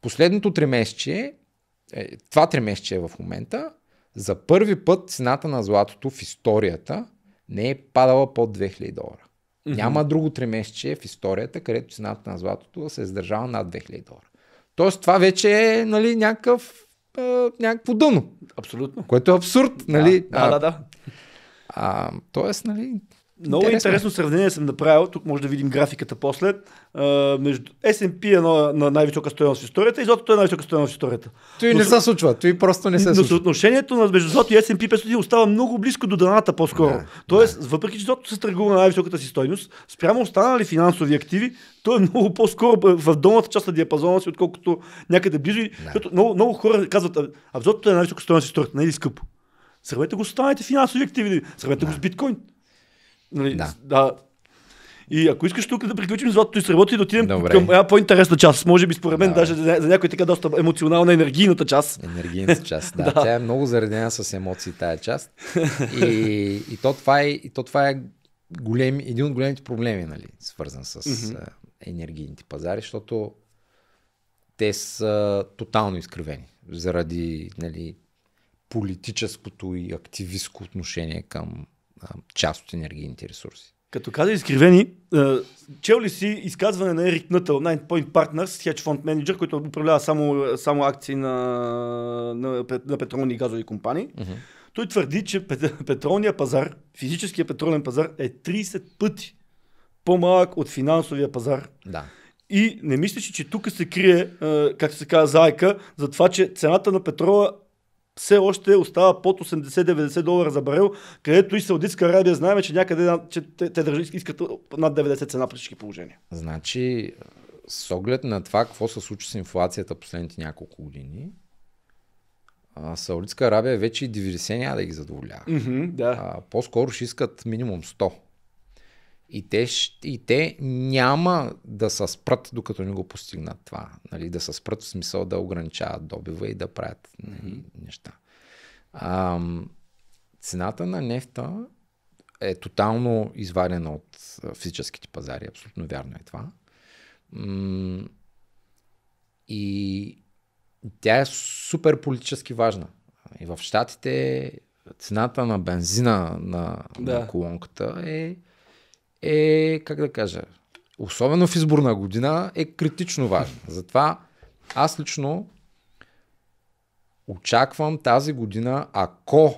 [SPEAKER 1] Последното тримесечие, е, това тримесечие е в момента, за първи път цената на златото в историята не е падала под 2000 долара. Mm-hmm. Няма друго тримесечие в историята, където цената на златото се е издържала над 2000 долара. Тоест това вече е нали, някакъв, а, някакво дъно. Абсолютно. Което е абсурд. Нали? Да, а, да, да. да. А, тоест, нали, много интересно.
[SPEAKER 2] сравнение съм направил. Тук може да видим графиката после. А, между S&P е на, на най-висока стоеност в историята и златото е най-висока стоеност в историята. Той не се случва. Той просто не се случва. Но съотношението между злато и S&P 500 остава много близко до даната по-скоро. Да, Тоест, да. въпреки че златото се търгува на най-високата си стоеност, спрямо останали финансови активи, то е много по-скоро в долната част на диапазона си, отколкото някъде близо. Да. Защото много, много хора казват, а златото е най-висока стоеност в историята, не е ли скъпо? Сравнете го с останалите финансови активи, сравнете да. го с биткоин. Нали, да. да. И ако искаш тук да приключим златото изработи и да отидем Добре. към една по-интересна част, може би според мен, да. даже за, за някой така доста емоционална енергийната част. Енергийната част, да. да. Тя
[SPEAKER 1] е много заредена с емоции тая част. И, и, то, това е, и то това е голем, един от големите проблеми, нали, свързан с mm-hmm. енергийните пазари, защото те са тотално изкривени заради нали, политическото и активистско отношение към част от енергийните ресурси.
[SPEAKER 2] Като каза изкривени, чел ли си изказване на Ерик Нътъл, Point Partners, хедж фонд менеджер, който управлява само, само акции на, на, на петролни и газови компании? Uh-huh. Той твърди, че петролният пазар, физическия петролен пазар е 30 пъти по-малък от финансовия пазар. Да. И не мислиш, че тук се крие, както се казва, заека, за това, че цената на петрола все още остава под 80-90 долара за барел, където и Саудитска Арабия знаем, че някъде че те, те държи, искат над 90 цена при всички положения.
[SPEAKER 1] Значи, с оглед на това какво се случи с инфлацията последните няколко години, Саудитска Арабия вече и 90 няма да ги задоволява. Mm-hmm, да. А, по-скоро ще искат минимум 100. И те, и те няма да се спрат, докато не го постигнат това. Нали? Да се спрат в смисъл да ограничават добива и да правят нали, неща. А, цената на нефта е тотално извадена от физическите пазари. Абсолютно вярно е това. И тя е супер политически важна. И в Штатите цената на бензина на, да. на колонката е е, как да кажа, особено в изборна година, е критично важна. Затова аз лично очаквам тази година, ако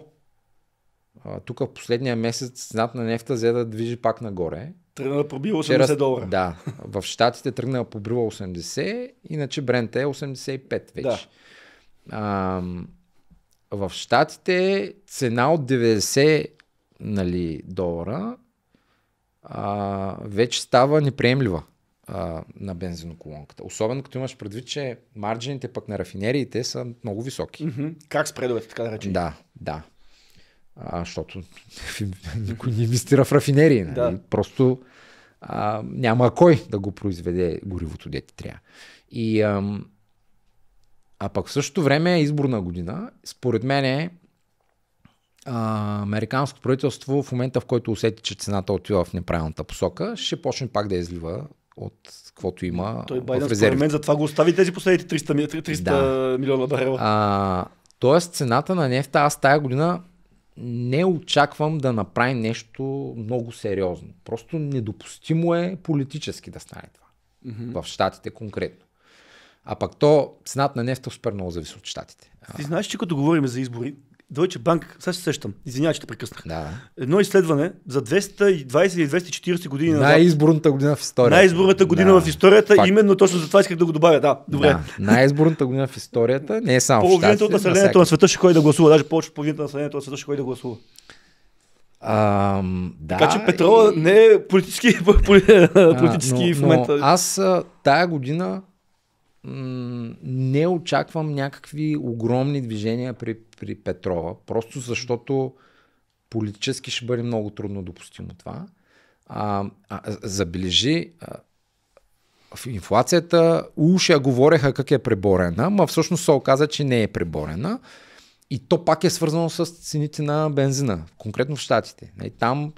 [SPEAKER 1] тук в последния месец цената на нефта взе да движи пак нагоре. Тръгна да пробива 80 вчера, долара. Да, в Штатите тръгна да пробива 80, иначе Брент е 85 вече. Да. А, в Штатите цена от 90 нали, долара а, вече става неприемлива а, на бензиноколонката. Особено като имаш предвид, че марджините пък на рафинериите са много високи. Mm-hmm. Как
[SPEAKER 2] спредовете, така да
[SPEAKER 1] речем? Да, да. А, защото никой не инвестира в рафинерии. Нали? Да. Просто а, няма кой да го произведе горивото, дете трябва. И, а, а пък в същото време е изборна година. Според мен е а, американското правителство в момента, в който усети, че цената отива в неправилната посока, ще почне пак да излива от каквото има Той Байден, в резерви. мен
[SPEAKER 2] за това го остави тези последните 300, 300 да. милиона барела.
[SPEAKER 1] А, тоест цената на нефта аз тая година не очаквам да направи нещо много сериозно. Просто недопустимо е политически да стане това. Mm-hmm. В Штатите конкретно. А пък то цената на нефта супер много зависи от Штатите.
[SPEAKER 2] Ти знаеш, че като говорим за избори, Deutsche Bank, сега се сещам, извинявай, че те прекъснах. Да. Едно изследване за 220 или 240 години Най-изборната година в историята. Най-изборната година да. в историята, Факт. именно точно за това исках да го добавя. Да, добре. Да.
[SPEAKER 1] Най-изборната година в историята, не е само Половината от населението на, на
[SPEAKER 2] света ще ходи да гласува, даже повече от половината на населението на света ще ходи да гласува. Ам, да, така че петрола и... не е политически, политически а, но, в момента. Но аз тая
[SPEAKER 1] година не очаквам някакви огромни движения при, при Петрова, просто защото политически ще бъде много трудно допустимо това. А, а, забележи, а, в инфлацията уж я говореха как е преборена, но всъщност се оказа, че не е преборена. И то пак е свързано с цените на бензина, конкретно в Штатите. Там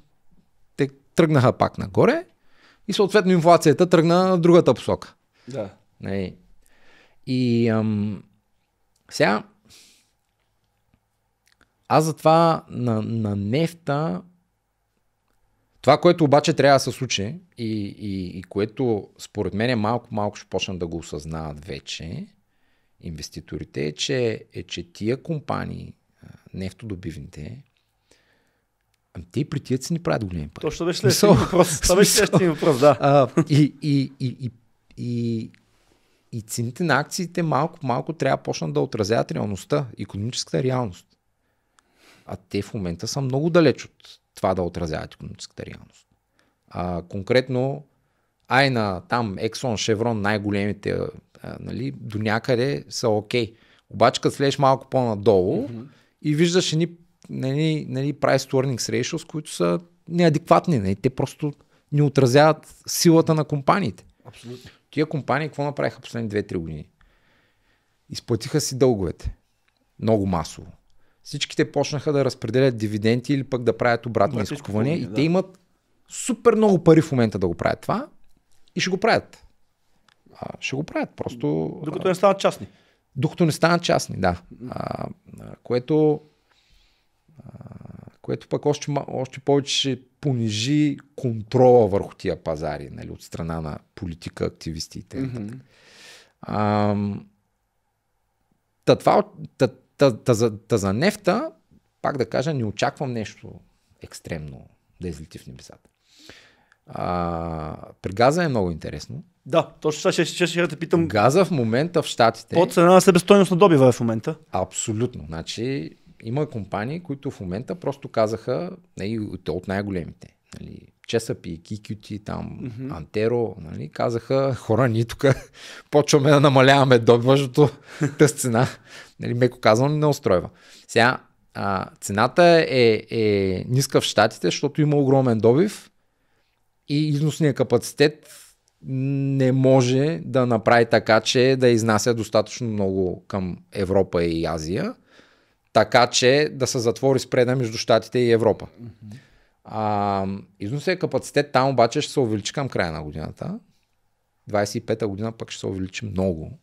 [SPEAKER 1] те тръгнаха пак нагоре и съответно инфлацията тръгна в другата посока. Да. И ам, сега, аз затова на, на нефта, това, което обаче трябва да се случи и, и, и което според мен малко-малко е ще почнат да го осъзнават вече инвеститорите, е, че, е, че тия компании, нефтодобивните, Ами те и при тия цени правят големи пари. Точно беше следващия въпрос. Това беше следващия въпрос, да. А, и, и, и, и, и и цените на акциите малко-малко трябва да почнат да отразяват реалността, економическата реалност. А те в момента са много далеч от това да отразяват економическата реалност. А, конкретно, на там, Ексон, Шеврон, най-големите, а, нали, до някъде са окей. Okay. Обаче, като слезеш малко по-надолу mm-hmm. и виждаш едни нали, нали, price earnings ratios, които са неадекватни. Нали, те просто не отразяват силата на компаниите. Абсолютно. Тия компании какво направиха последните 2-3 години? Изплатиха си дълговете. Много масово. Всичките почнаха да разпределят дивиденти или пък да правят обратно Брати изкупване и да. те имат супер много пари в момента да го правят това и ще го правят. А, ще го правят просто. Докато не станат частни. Докато не станат частни, да. А, което, а, което пък още, още повече понижи контрола върху тия пазари нали, от страна на политика, активисти и т.н. Mm-hmm. Та, та, та, та, та, за, та за нефта, пак да кажа, не очаквам нещо екстремно да излети в небесата. А, при газа е много интересно.
[SPEAKER 2] Да, точно ще, ще,
[SPEAKER 1] ще те питам. Газа в момента в Штатите. Под цена
[SPEAKER 2] на себестойност на добива е в момента.
[SPEAKER 1] Абсолютно. Значи има компании, които в момента просто казаха, нали, от най-големите, нали, Чесапи, Кикюти, там, mm-hmm. Антеро, нали, казаха, хора, ние тук почваме да намаляваме добъжното тази цена. Нали, меко казвам, не устройва. Сега, а, цената е, е ниска в Штатите, защото има огромен добив и износния капацитет не може да направи така, че да изнася достатъчно много към Европа и Азия така че да се затвори спреда между Штатите и Европа. mm е капацитет там обаче ще се увеличи към края на годината. 25-та година пък ще се увеличи много.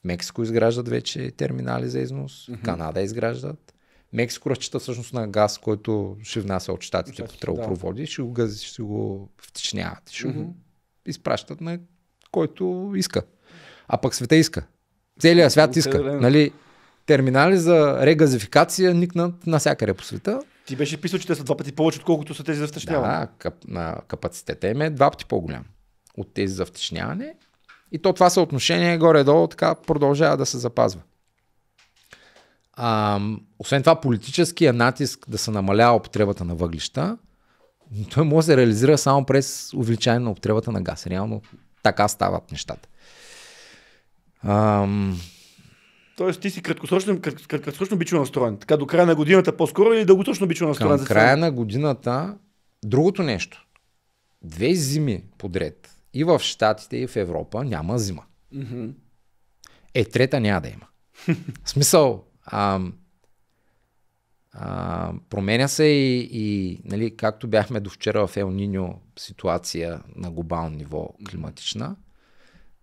[SPEAKER 1] В Мексико изграждат вече терминали за износ, mm-hmm. Канада изграждат. Мексико разчита всъщност на газ, който ще внася от щатите по тръбопроводи, да. ще го гази, ще го втечняват, ще mm-hmm. го изпращат на който иска. А пък света иска. Целият свят иска. Нали, терминали за регазификация никнат навсякъде по света.
[SPEAKER 2] Ти беше писал, че те са два пъти повече, отколкото са тези за втечняване.
[SPEAKER 1] Да, кап, на капацитета им е два пъти по-голям от тези за втечняване. И то това съотношение горе-долу така продължава да се запазва. А, освен това, политическия е натиск да се намалява употребата на въглища, той може да се реализира само през увеличаване на употребата на газ. Реално така стават нещата. А,
[SPEAKER 2] Тоест ти си краткосрочно, краткосрочно бичо настроен. Така до края на годината по-скоро или дългосрочно бичо настроен? До края на
[SPEAKER 1] годината другото нещо. Две зими подред и в Штатите и в Европа няма зима. Mm-hmm. Е, трета няма да има. в смисъл, ам, а, променя се и, и нали, както бяхме до вчера в Ел Ниньо ситуация на глобално ниво климатична,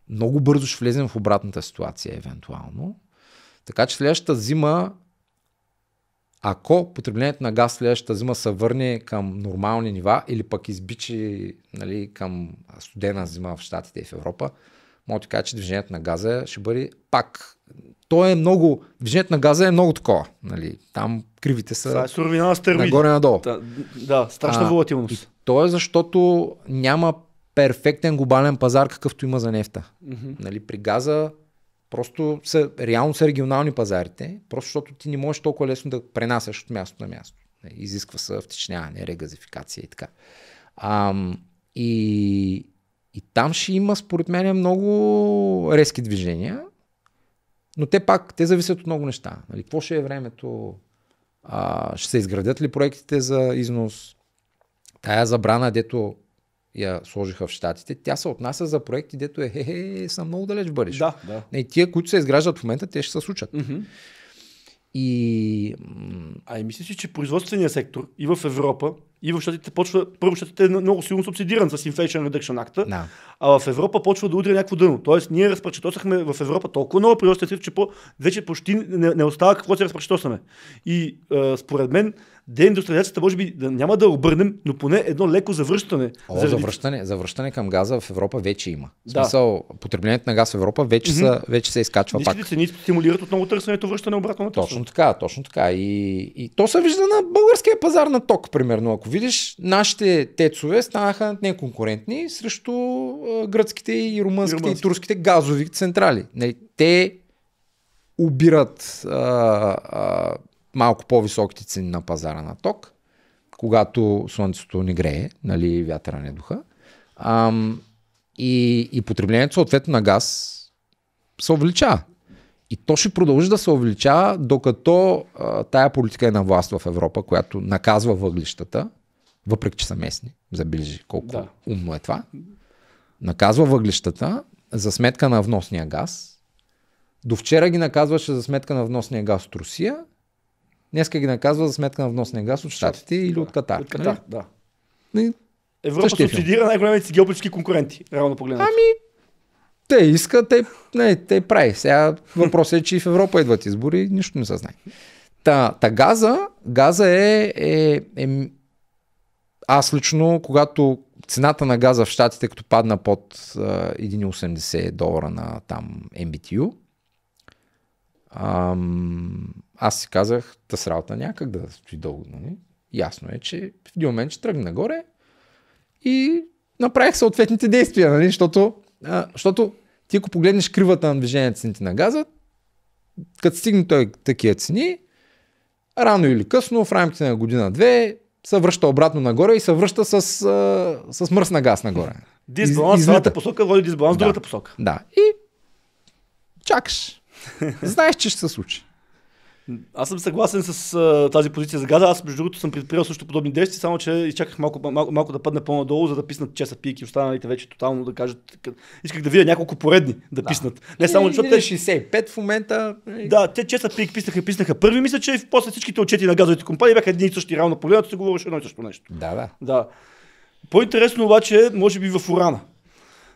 [SPEAKER 1] много бързо ще влезем в обратната ситуация евентуално. Така че следващата зима, ако потреблението на газ следващата зима се върне към нормални нива или пък избичи нали, към студена зима в Штатите и в Европа, мога да кажа, че движението на газа ще бъде пак. То е много. Движението на газа е много такова. Нали? Там кривите са. Са е суровина с Нагоре надолу. Да, да страшна волатилност. то е защото няма перфектен глобален пазар, какъвто има за нефта. Mm-hmm. Нали, при газа Просто са, реално са регионални пазарите, просто защото ти не можеш толкова лесно да пренасяш от място на място. Изисква се втечняване, регазификация и така. А, и, и там ще има, според мен, много резки движения, но те пак, те зависят от много неща. Нали, какво ще е времето? А, ще се изградят ли проектите за износ? Тая забрана, дето я сложиха в Штатите, тя се отнася за проекти, дето е, хе, хе, съм много
[SPEAKER 2] далеч в бъдеще. Да, да. И тия, които се изграждат в момента, те ще се случат. Mm-hmm. И... А и мисля си, че производственият сектор и в Европа, и в щатите почва, първо щатите е много силно субсидиран с Inflation Reduction Act, no. а в Европа почва да удря някакво дъно. Тоест ние разпръчетосахме в Европа толкова много приоритет, че по, вече почти не, не остава какво се разпръчетосаме. И а, според мен деиндустриализацията може би да, няма да обърнем, но поне едно леко завръщане. О, заради...
[SPEAKER 1] завръщане, завръщане към газа в Европа вече има. В смисъл, потреблението на газ в Европа вече, mm-hmm. са, вече се изкачва Ниските пак.
[SPEAKER 2] цени стимулират отново търсенето, връщане обратно на
[SPEAKER 1] търсене. Точно така, точно така. И, и то се вижда на българския пазар на ток, примерно. Ако видиш, нашите тецове станаха неконкурентни срещу а, гръцките и румънските и, румънски. и турските газови централи. Нали, те убират а, а, малко по-високите цени на пазара на ток, когато слънцето не грее, нали, вятъра не е духа. Ам, и, и потреблението съответно на газ се увеличава. И то ще продължи да се увеличава, докато а, тая политика е на власт в Европа, която наказва въглищата, въпреки че са местни, забележи колко да. умно е това, наказва въглищата за сметка на вносния газ. До вчера ги наказваше за сметка на вносния газ от Русия, днеска ги наказва за сметка на вносния газ от Штатите или да. от Катар. От нали? Катар, да.
[SPEAKER 2] И... Европа субсидира най-големите си геополитически конкуренти, реално погледнато. Ами, те искат,
[SPEAKER 1] те, не, те прави. Сега въпросът е, че и в Европа идват избори, нищо не се знае. Та, та газа, газа е, е, е, аз лично, когато цената на газа в Штатите, като падна под 1,80 долара на там MBTU, ам, аз си казах, та работа някак да стои дълго. Нали? Ясно е, че в един момент ще тръгне нагоре и направих съответните действия, нали? защото, а, защото ти ако погледнеш кривата на движение на цените на газа, като стигне той такива цени, рано или късно, в рамките на година-две, се връща обратно нагоре и се връща с, с мръсна газ нагоре. Дисбаланс в едната посока води дисбаланс в да, другата посока. Да. И чакаш. Знаеш, че ще се случи.
[SPEAKER 2] Аз съм съгласен с а, тази позиция за газа. Аз, между другото, съм предприел също подобни действия, само че изчаках малко, малко, малко да падне по-надолу, за да писнат чеса пик и останалите вече тотално да кажат. Исках да видя няколко поредни да, да. писнат. Не само защото. Те 65 в момента. Нали? Да, те чеса пик писнаха, писнаха първи. Мисля, че после всичките отчети на газовите компании бяха едни и същи равно погледнато, се говореше едно и също нещо. Да, да. да. По-интересно обаче, може би в Урана.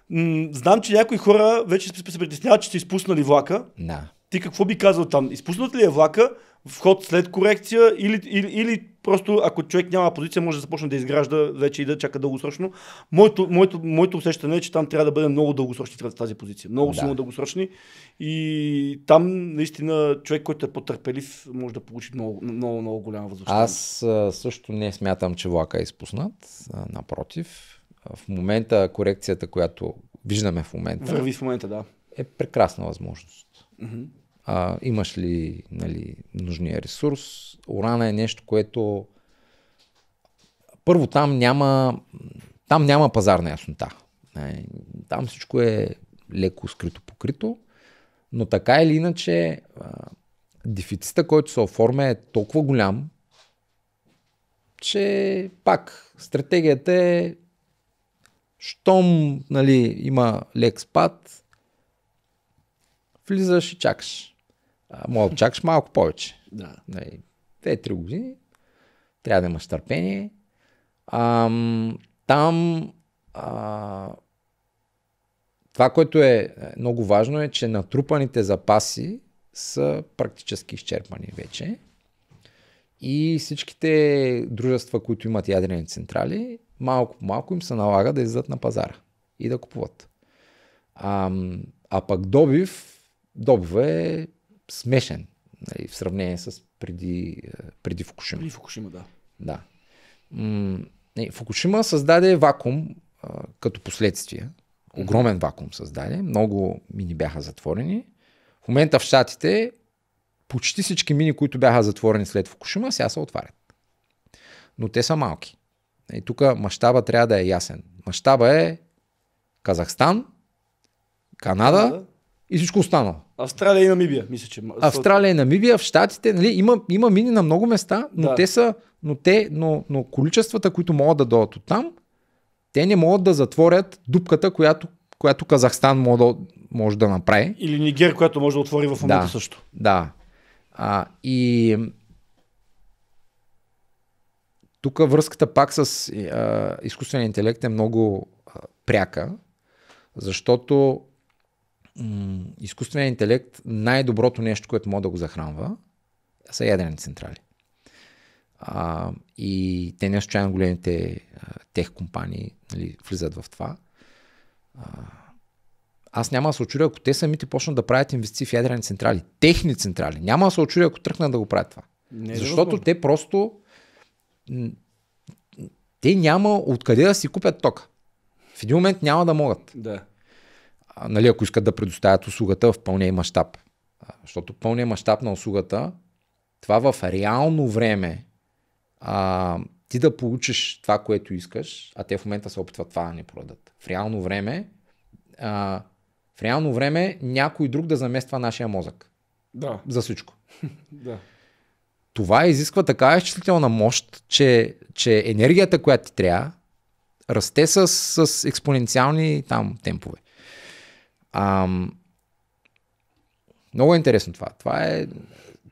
[SPEAKER 2] М- знам, че някои хора вече се притесняват, че са изпуснали влака. Да ти какво би казал там? Изпуснат ли е влака, вход след корекция или, или, или просто ако човек няма позиция, може да започне да изгражда вече и да чака дългосрочно. Моето, моето, моето усещане е, че там трябва да бъде много дългосрочни трябва тази позиция. Много да. силно дългосрочни. И там наистина човек, който е потърпелив, може да получи много, много, много голяма възраст.
[SPEAKER 1] Аз също не смятам, че влака е изпуснат. Напротив, в момента корекцията, която виждаме в момента. Върви в момента, да. Е прекрасна възможност. Mm-hmm. А, имаш ли нали, нужния ресурс? Урана е нещо, което първо там няма, там няма пазарна яснота. Е, там всичко е леко скрито покрито, но така или иначе дефицита, който се оформя е толкова голям, че пак стратегията е щом нали, има лек спад, влизаш и чакаш. А, може да чакаш малко повече. Да. Нали, 2-3 години. Трябва да имаш търпение. А, там а, това, което е, е много важно е, че натрупаните запаси са практически изчерпани вече. И всичките дружества, които имат ядрени централи, малко по малко им се налага да излизат на пазара и да купуват. А, а пък добив добива е смешен нали, в сравнение с преди, е, преди Фукушима. Преди Фукушима, да. Да. М- нали, Фукушима създаде вакуум а, като последствие. Огромен вакуум създаде. Много мини бяха затворени. В момента в Штатите почти всички мини, които бяха затворени след Фукушима, сега се отварят. Но те са малки. И нали, тук мащаба трябва да е ясен. Мащаба е Казахстан, Канада, Канада и всичко останало.
[SPEAKER 2] Австралия и Намибия, мисля, че. Австралия
[SPEAKER 1] и Намибия, в Штатите, нали, има, има мини на много места, но да. те са, но те, но, но количествата, които могат да дойдат от там, те не могат да затворят дупката, която, която Казахстан може да, може да направи.
[SPEAKER 2] Или Нигер, която може да отвори в момента да,
[SPEAKER 1] също. Да. А, и тук връзката пак с а, интелект е много а, пряка, защото м- изкуственият интелект най-доброто нещо, което мога да го захранва, са ядрени централи. А, и те не случайно големите а, тех компании нали, влизат в това. А, аз няма да се очуря, ако те самите почнат да правят инвестиции в ядрени централи. Техни централи. Няма да се очуря, ако тръгнат да го правят това.
[SPEAKER 2] Не е Защото възможно.
[SPEAKER 1] те просто... Те няма откъде да си купят тока. В един момент няма да могат. Да нали, ако искат да предоставят услугата в пълния мащаб. Защото пълния мащаб на услугата, това в реално време а, ти да получиш това, което искаш, а те в момента се опитват това да не продадат. В реално време, а, в реално време някой друг да замества нашия мозък. Да. За всичко. да. Това изисква така изчислителна мощ, че, че енергията, която ти трябва, расте с, с експоненциални там темпове. А, много е интересно това. Това е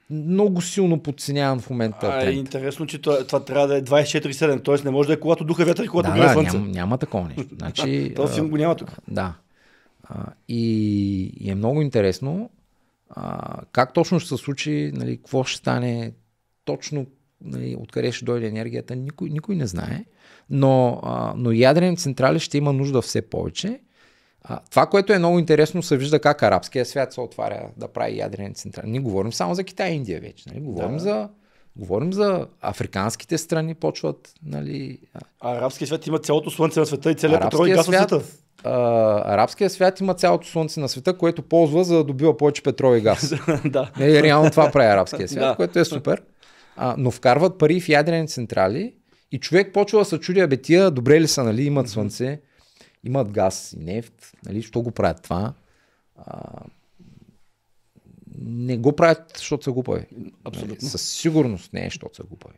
[SPEAKER 1] много силно подценяван в момента. А, е
[SPEAKER 2] интересно, че това, това трябва да е 24-7, т.е. не може да е когато духа е вятър и когато да, да, слънце. Няма, няма такова нещо. Значи, Това филм го няма тук.
[SPEAKER 1] Да. А, и, и е много интересно а, как точно ще се случи, нали, какво ще стане, точно нали, откъде ще дойде енергията, никой, никой не знае. Но, а, но ядрени централи ще има нужда все повече а, това, което е много интересно, се вижда как арабския свят се отваря да прави ядрени централи. Ние говорим само за Китай и Индия вече. Нали? Говорим, да. за, говорим за африканските страни, почват. Нали...
[SPEAKER 2] А арабския свят има цялото слънце на света и целият петрол и газ свят,
[SPEAKER 1] а, арабския свят има цялото слънце на света, което ползва за да добива повече петрол и газ. да. Нали, реално това прави арабския свят, да. което е супер. А, но вкарват пари в ядрени централи и човек почва да се чуди, абе тия добре ли са, нали, имат слънце. Mm-hmm имат газ и нефт, нали, що го правят това? А, не го правят, защото са глупави. Абсолютно. Нали, със сигурност не е, защото са глупави.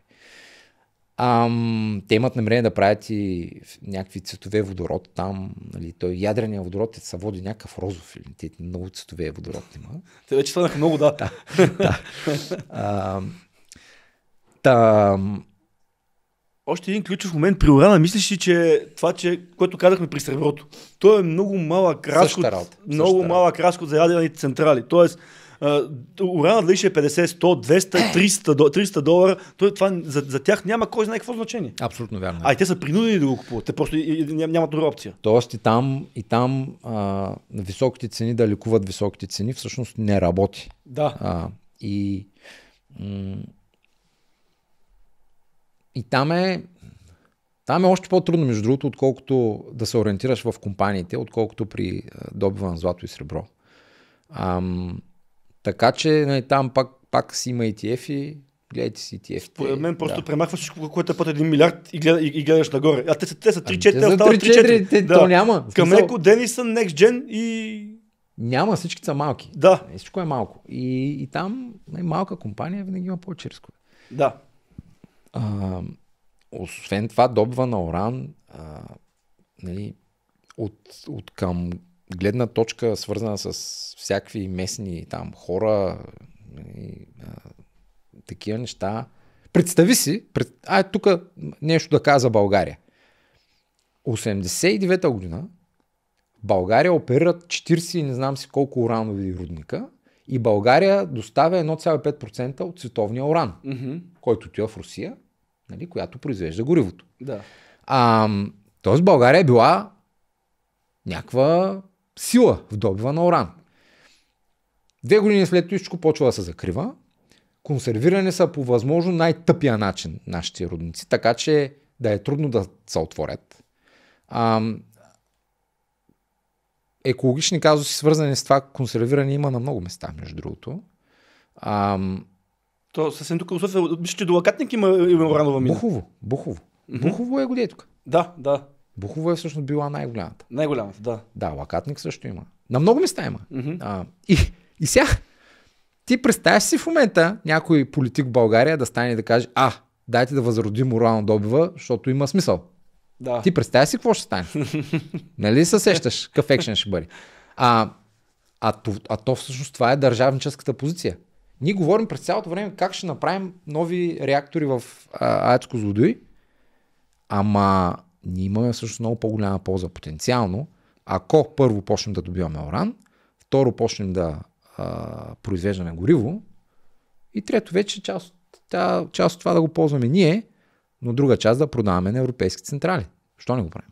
[SPEAKER 1] Ам, те имат намерение да правят и някакви цветове водород там. Нали, той ядрения водород е, се води някакъв розов. Или, те много
[SPEAKER 2] цветове водород има. Те вече станаха много, да. да, да. Още един ключов момент при Орана, мислиш ли, че това, че, което казахме при среброто, то е много малък краско много малък разход за ядрените централи. Тоест, Урана дали ще е 50, 100, 200, 300, 300 долара, то е това за, за тях няма кой знае какво значение. Абсолютно вярно. Е. А и те са принудени да го купуват. Те просто нямат друга опция.
[SPEAKER 1] Тоест и там, и там а, високите цени да ликуват високите цени всъщност не работи. Да. А, и м- и там е, там е още по-трудно, между другото, отколкото да се ориентираш в компаниите, отколкото при е, добива на злато и сребро. Ам, така че не, нали, там пак, пак си има ETF и гледайте
[SPEAKER 2] си ETF. Според мен просто да. премахваш всичко, което е под 1 милиард и, гледа, и гледаш нагоре. А те са, те са 3-4, остават 3-4. да. То няма. Към Еко, Денисън, Next Gen и... Няма,
[SPEAKER 1] всички са малки. Да. Всичко е малко. И, и там най- нали, малка компания винаги има повече рискове. Да. А, освен това, добва на уран а, нали, от, от към гледна точка, свързана с всякакви местни там хора, нали, а, такива неща. Представи си, пред... а е, тук нещо да кажа за България. 89-та година България оперират 40 не знам си колко уранови рудника и България доставя 1,5% от световния уран, mm-hmm. който отива в Русия нали, която произвежда горивото. Да. А, тоест България е била някаква сила в добива на уран. Две години след всичко почва да се закрива. Консервиране са по възможно най-тъпия начин нашите родници, така че да е трудно да се отворят. А, екологични казуси, свързани с това консервиране, има на много места, между другото. А,
[SPEAKER 2] то съвсем тук, Усов, мисля, че до Лакатник има Имен Оранова мина. Бухово, Бухово. Mm-hmm. Бухово е годие тук. Да, да.
[SPEAKER 1] Бухово е всъщност била най-голямата. Най-голямата, да. Да, Лакатник също има. На много места има. Mm-hmm. А, и, и сега, ти представяш си в момента някой политик в България да стане и да каже, а, дайте да възродим морално добива, защото има смисъл. Да. Ти представяш си какво ще стане. нали се сещаш какъв екшен ще бъде? А, а, то, а то всъщност това е държавническата позиция. Ние говорим през цялото време как ще направим нови реактори в Аецко Козлодуй, ама ние имаме всъщност много по-голяма полза потенциално, ако първо почнем да добиваме уран, второ почнем да а, произвеждаме гориво и трето вече част, тя, част от това да го ползваме ние, но друга част да продаваме на европейски централи. Що не го правим?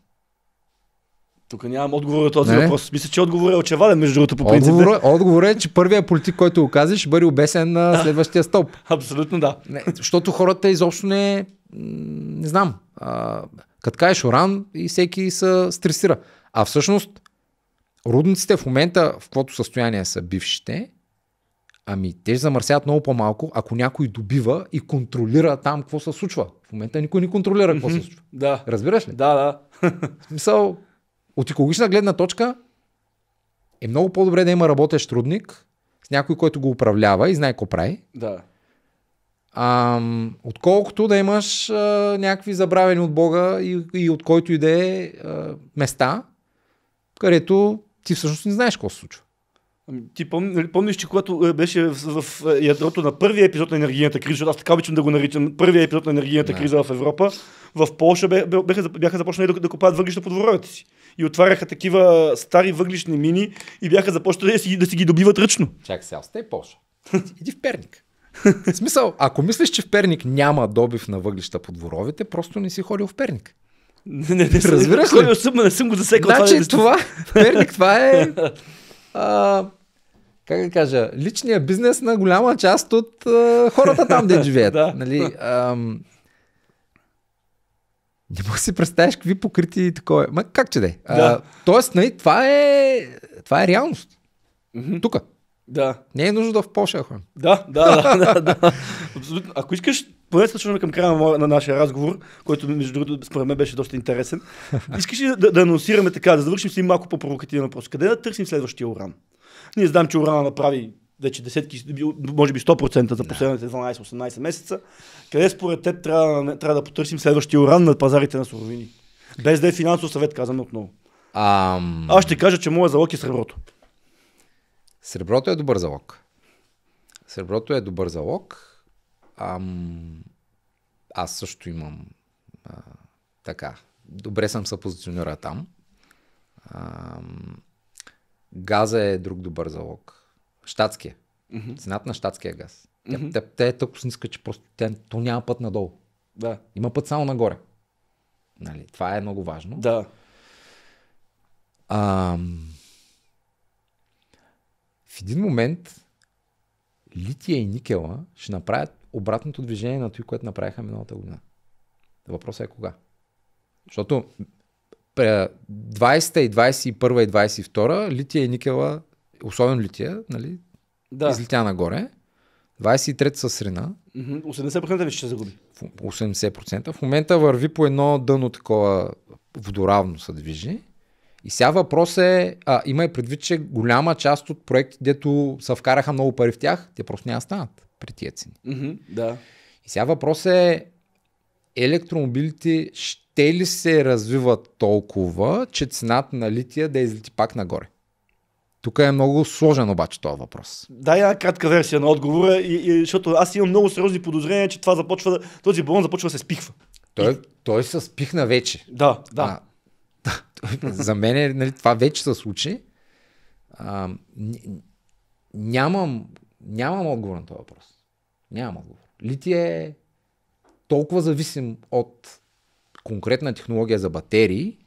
[SPEAKER 2] Тук нямам отговор на този не. въпрос. Мисля, че отговор е очеваден, между другото, по е- принцип. Отговор, отговор е, че първият политик, който го казваш, ще бъде обесен на следващия стоп. Абсолютно да. Не,
[SPEAKER 1] защото хората изобщо не... Не знам. А, като кажеш и всеки се стресира. А всъщност, рудниците в момента, в каквото състояние са бившите, ами те ще замърсяват много по-малко, ако някой добива и контролира там какво се случва. В момента никой не контролира какво се случва. Да. Разбираш ли? Да, да. В смисъл, от екологична гледна точка е много по-добре да има работещ трудник с някой, който го управлява и знае какво прави. Да. А, отколкото да имаш а, някакви забравени от Бога и, и от който иде
[SPEAKER 2] а, места, където ти всъщност не знаеш какво се случва. Ами, ти пом, нали, помниш, че когато е, беше в, в е, ядрото на първия епизод на енергийната криза, защото аз така обичам да го наричам първия епизод на енергийната да. криза в Европа, в Польша бе, бе, бяха, започнали да, да копаят въглища под дворовете си и отваряха такива стари въглишни мини и бяха започнали да си, да си ги добиват ръчно.
[SPEAKER 1] Чак сега, сте Польша.
[SPEAKER 2] Иди в Перник. В смисъл, ако мислиш, че в
[SPEAKER 1] Перник няма добив на въглища по дворовете, просто не си ходил в Перник. Не, не, не Разбираш ли? съм, не
[SPEAKER 2] съм го засекал. Значи е това, това Перник, това е... А,
[SPEAKER 1] как да кажа, личния бизнес на голяма част от а, хората там, де живеят. да. нали, ам, не мога да си представиш какви покрити такова. Ма как че де? Да. тоест, нали, това е, това е реалност. Mm-hmm.
[SPEAKER 2] Тук. Да. Не е нужно да в Польша ходим. Да, да, да, да, Абсолютно. Ако искаш, поне се към края на, на нашия разговор, който между другото според мен беше доста интересен. Искаш ли да, да анонсираме така, да завършим си малко по-провокативен въпрос? Къде да търсим следващия уран? Ние знам, че урана направи вече десетки, може би 100% за последните 12-18 месеца, къде според теб трябва, трябва да потърсим следващия уран на пазарите на суровини? Без да е финансов съвет, казвам отново.
[SPEAKER 1] Ам...
[SPEAKER 2] Аз ще кажа, че моят залог е среброто. Среброто е добър залог.
[SPEAKER 1] Среброто е добър залог. Ам... Аз също имам а, така. Добре съм се позиционирал там. Ам... Газа е друг добър залог Штатския. Mm-hmm. Цената на щатския газ. Mm-hmm. Те, те, те е толкова с ниска, че просто те, то няма път надолу. Да. Има път само нагоре. Нали, това е много важно. Да. А, в един момент лития и никела ще направят обратното движение на това, което направиха миналата година. Въпросът е кога. Защото 20 и 21 и 22 лития и никела особено лития, е, нали, да. излетя нагоре. 23-та срена,
[SPEAKER 2] срина. 80%
[SPEAKER 1] вече ще загуби? 80%. В момента върви по едно дъно такова водоравно се движи. И сега въпрос е, а, има и предвид, че голяма част от проекти, дето са вкараха много пари в тях, те просто няма станат при тия цени. Mm-hmm, да. И сега въпрос е, електромобилите ще ли се развиват толкова, че цената на лития да излети пак нагоре? Тук е много сложен обаче този въпрос.
[SPEAKER 2] Да, една кратка версия на отговора, и, и, защото аз имам много сериозни подозрения, че това започва, този балон започва да се спихва. Той, и...
[SPEAKER 1] той се спихна вече. Да, да. А, за мен нали, това вече се случи. А, нямам, нямам отговор на този въпрос. Нямам отговор. ти е толкова зависим от конкретна технология за батерии,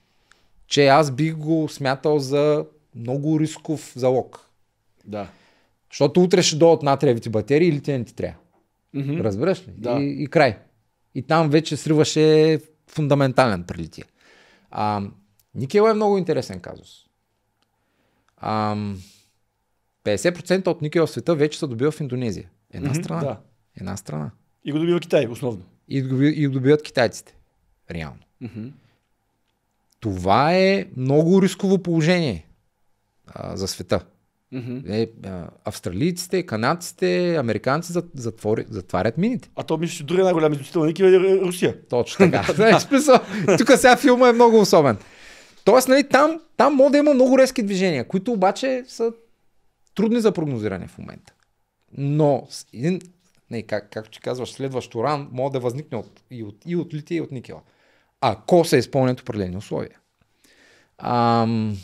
[SPEAKER 1] че аз бих го смятал за много рисков залог. Да. Защото утре ще дойдат натревите батерии или те не ти трябва. Mm-hmm. Разбираш ли? Да. И, и край. И там вече сриваше фундаментален прилитие. А, никел е много интересен казус. А, 50% от никел в света вече се добива в Индонезия. Една mm-hmm, страна. Да. Една страна. И го добива Китай, основно. И, го, и го добиват китайците. Реално. Mm-hmm. Това е много рисково положение за света. Mm-hmm. Е, а, австралийците, канадците, американци затвори, затварят мините. А то мисля, че друга най-голям изобретителник е Русия. Точно така. Тук сега филма е много особен. Тоест, нали, там, там може да има много резки движения, които обаче са трудни за прогнозиране в момента. Но с един, не, как, както ти казваш, следващ уран може да възникне от, и, от, и от лития, и от никела. Ако се изпълнят определени условия. Ам,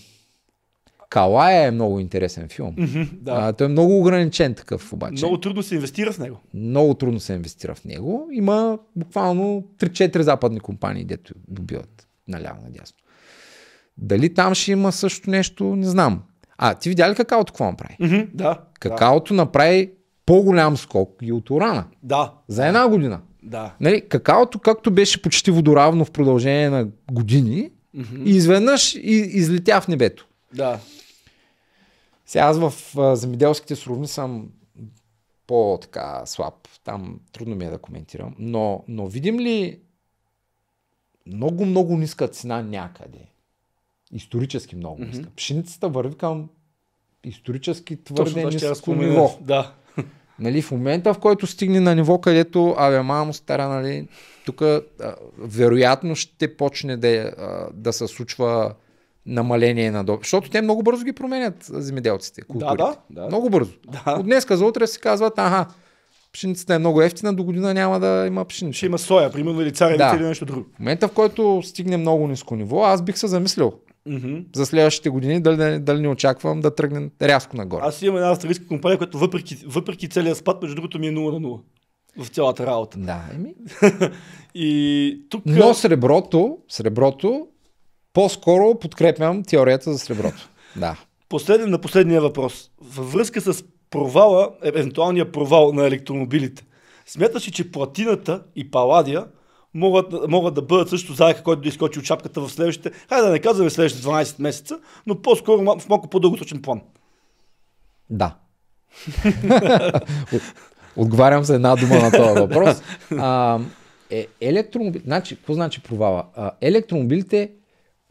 [SPEAKER 1] Калая е много интересен филм. Mm-hmm, да. а, той е много ограничен такъв обаче. Много
[SPEAKER 2] трудно се инвестира в него.
[SPEAKER 1] Много трудно се инвестира в него. Има буквално 3-4 западни компании, дето добиват наляво надясно. Дали там ще има също нещо, не знам. А, ти видя ли какаото какво направи? Mm-hmm, да. Какаото да. направи по-голям скок и от урана. Да. За една година. Да. Нали, какаото, както беше почти водоравно в продължение на години, mm-hmm. изведнъж излетя в небето. Да. Сега аз в а, земеделските суровини съм по-така слаб. Там трудно ми е да коментирам. Но, но видим ли много, много ниска цена някъде? Исторически много mm-hmm. ниска. Пшеницата върви към исторически твърде Точно ниско да ниво. Да. Нали, в момента, в който стигне на ниво, където абе, мамо стара, нали, тук вероятно ще почне да, а, да се случва намаление на добив. Защото те много бързо ги променят земеделците. Да, да, да. Много бързо. Да. От днес за утре си казват, аха, пшеницата е много ефтина, до година няма да
[SPEAKER 2] има пшеница. Ще има соя, примерно, или царевица да. или нещо друго.
[SPEAKER 1] В момента, в който стигне много ниско ниво, аз бих се замислил mm-hmm. за следващите години, дали, дали не очаквам да тръгне рязко нагоре.
[SPEAKER 2] Аз имам една австралийска компания, която въпреки, въпреки целият спад, между другото ми е 0 на 0 в цялата работа. Да, еми. и тук...
[SPEAKER 1] Но среброто, среброто по-скоро подкрепям теорията за среброто. Да.
[SPEAKER 2] Последен на последния въпрос. Във връзка с провала, е, евентуалния провал на електромобилите, смяташ ли, че платината и паладия могат, могат да бъдат също заека, който да изкочи от шапката в следващите, хайде да не казваме следващите 12 месеца, но по-скоро в малко по-дългосрочен план?
[SPEAKER 1] Да. Отговарям за една дума на този въпрос. А, е, електромобил... Значи, какво значи провала? А, електромобилите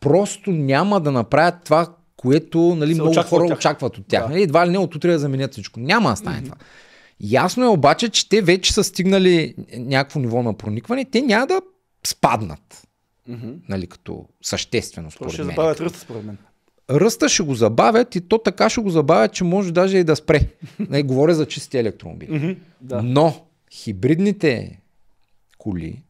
[SPEAKER 1] просто няма да направят това, което нали, много очаква хора от очакват от тях. Да. Нали, едва ли не от утре да заменят всичко. Няма да стане mm-hmm. това. Ясно е обаче, че те вече са стигнали някакво ниво на проникване, те няма да спаднат. Mm-hmm. Нали, като съществено,
[SPEAKER 2] според ще мен. Ще забавят ръста, според мен.
[SPEAKER 1] Ръста ще го забавят и то така ще го забавят, че може даже и да спре. нали, говоря за чисти електромобили. Mm-hmm, да. Но хибридните коли,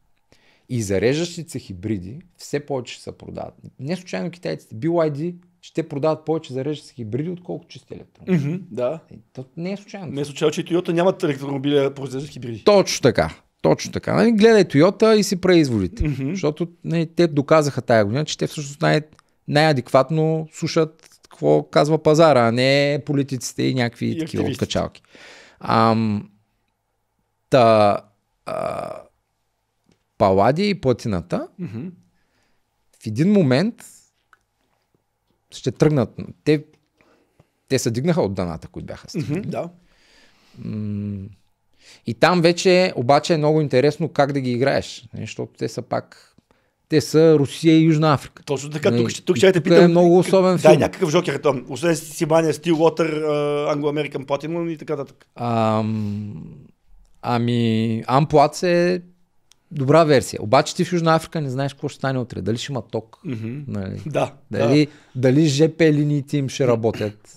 [SPEAKER 1] и зареждащите се хибриди все повече се продават. Не случайно китайците BYD ще продават повече зареждащи се хибриди, отколкото чисти електромобили. Mm-hmm, да. Е, то
[SPEAKER 2] не е случайно. Не е случайно, че Toyota нямат електромобили по хибриди.
[SPEAKER 1] Точно така. Точно така. Нали, гледай Toyota и си производите. Mm-hmm. Защото нали, те доказаха тая година, че те всъщност най- най-адекватно слушат какво казва пазара, а не политиците и някакви и такива откачалки. Ам, та, а, Паладия и платината, mm-hmm. в един момент ще тръгнат. Те, те се дигнаха от даната, които бяха стигнали. Mm-hmm, да. И там вече обаче е много интересно как да ги играеш, нали, защото те са пак те са Русия и Южна Африка. Точно така, нали, тук, ще, тук ще те е питам. е много особен филм. Да, някакъв
[SPEAKER 2] жокер е там. Освен Симания, Стил Уотър, Англо-Американ Platinum и така нататък.
[SPEAKER 1] Ам, ами, Амплац е добра версия. Обаче ти в Южна Африка не знаеш какво ще стане утре. Дали ще има ток. Mm-hmm. Нали? Да. Дали, да. дали ЖП линиите им ще работят.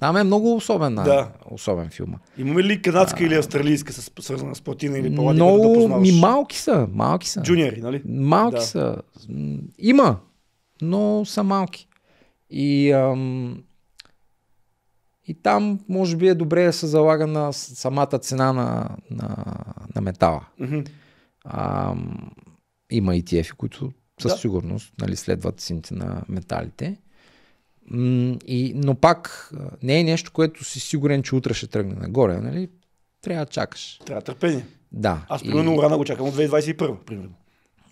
[SPEAKER 1] Там е много особен, да. особен филм.
[SPEAKER 2] Имаме ли канадска а, или австралийска, с, свързана с платина или палатина? Много, да ми
[SPEAKER 1] малки са, малки са. Джуниори, нали? Малки да. са. Има, но са малки. И, ам, и там, може би, е добре да се залага на самата цена на, на, на метала. Mm-hmm. А, има ETF, които със да. сигурност нали, следват цените на металите. И, но пак не е нещо, което си сигурен, че утре ще тръгне нагоре. Нали?
[SPEAKER 2] Трябва да чакаш. Трябва търпение. Да. Аз примерно и... рано го чакам от 2021, примерно.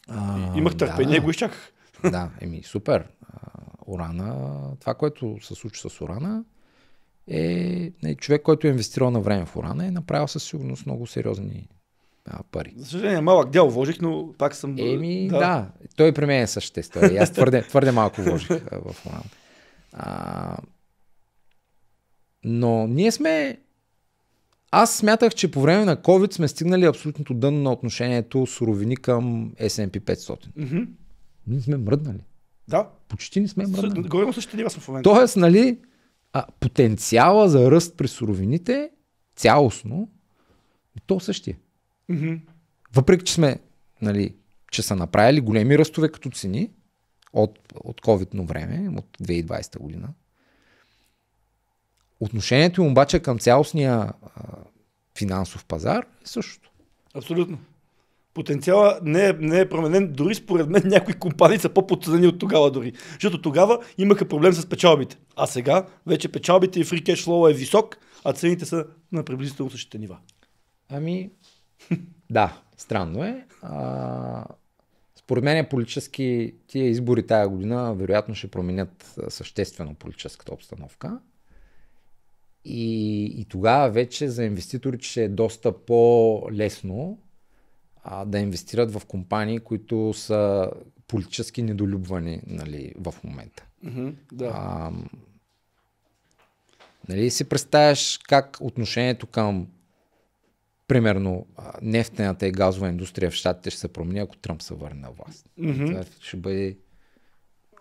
[SPEAKER 2] А, Имах търпение да, и го изчаках. Да,
[SPEAKER 1] еми супер. Урана, това, което се случи с Урана, е, е човек, който е инвестирал на време в Урана, е направил със сигурност много сериозни а, пари. За
[SPEAKER 2] съжаление, малък дял вложих, но пак съм... Еми, да. да.
[SPEAKER 1] Той при мен е същество. история. Аз твърде, твърде малко вложих в Холанд. А, но ние сме... Аз смятах, че по време на COVID сме стигнали абсолютното дън на отношението суровини към S&P 500.
[SPEAKER 2] Mm-hmm.
[SPEAKER 1] Ние сме мръднали.
[SPEAKER 2] Да. Почти не сме мръднали. Говорим същите в момента. Тоест,
[SPEAKER 1] нали, а, потенциала за ръст при суровините цялостно, то същия. Mm-hmm. Въпреки, че сме, нали, че са направили големи ръстове като цени от, от COVID-но време, от 2020 година, отношението им обаче към цялостния а, финансов пазар
[SPEAKER 2] е същото. Абсолютно. Потенциала не е, не е променен. Дори според мен някои компании са по-подценени от тогава дори. Защото тогава имаха проблем с печалбите. А сега вече печалбите и фри кешфлоу е висок, а цените са на приблизително същите нива. Ами,
[SPEAKER 1] да, странно е. А, според мен е политически тия избори тая година вероятно ще променят съществено политическата обстановка. И, и тогава вече за инвеститорите ще е доста по-лесно а, да инвестират в компании, които са политически недолюбвани нали, в момента. Mm-hmm, да. А, нали, си представяш как отношението към примерно нефтената и газова индустрия в щатите ще се промени, ако Тръмп се върне на власт. Mm-hmm. Това ще бъде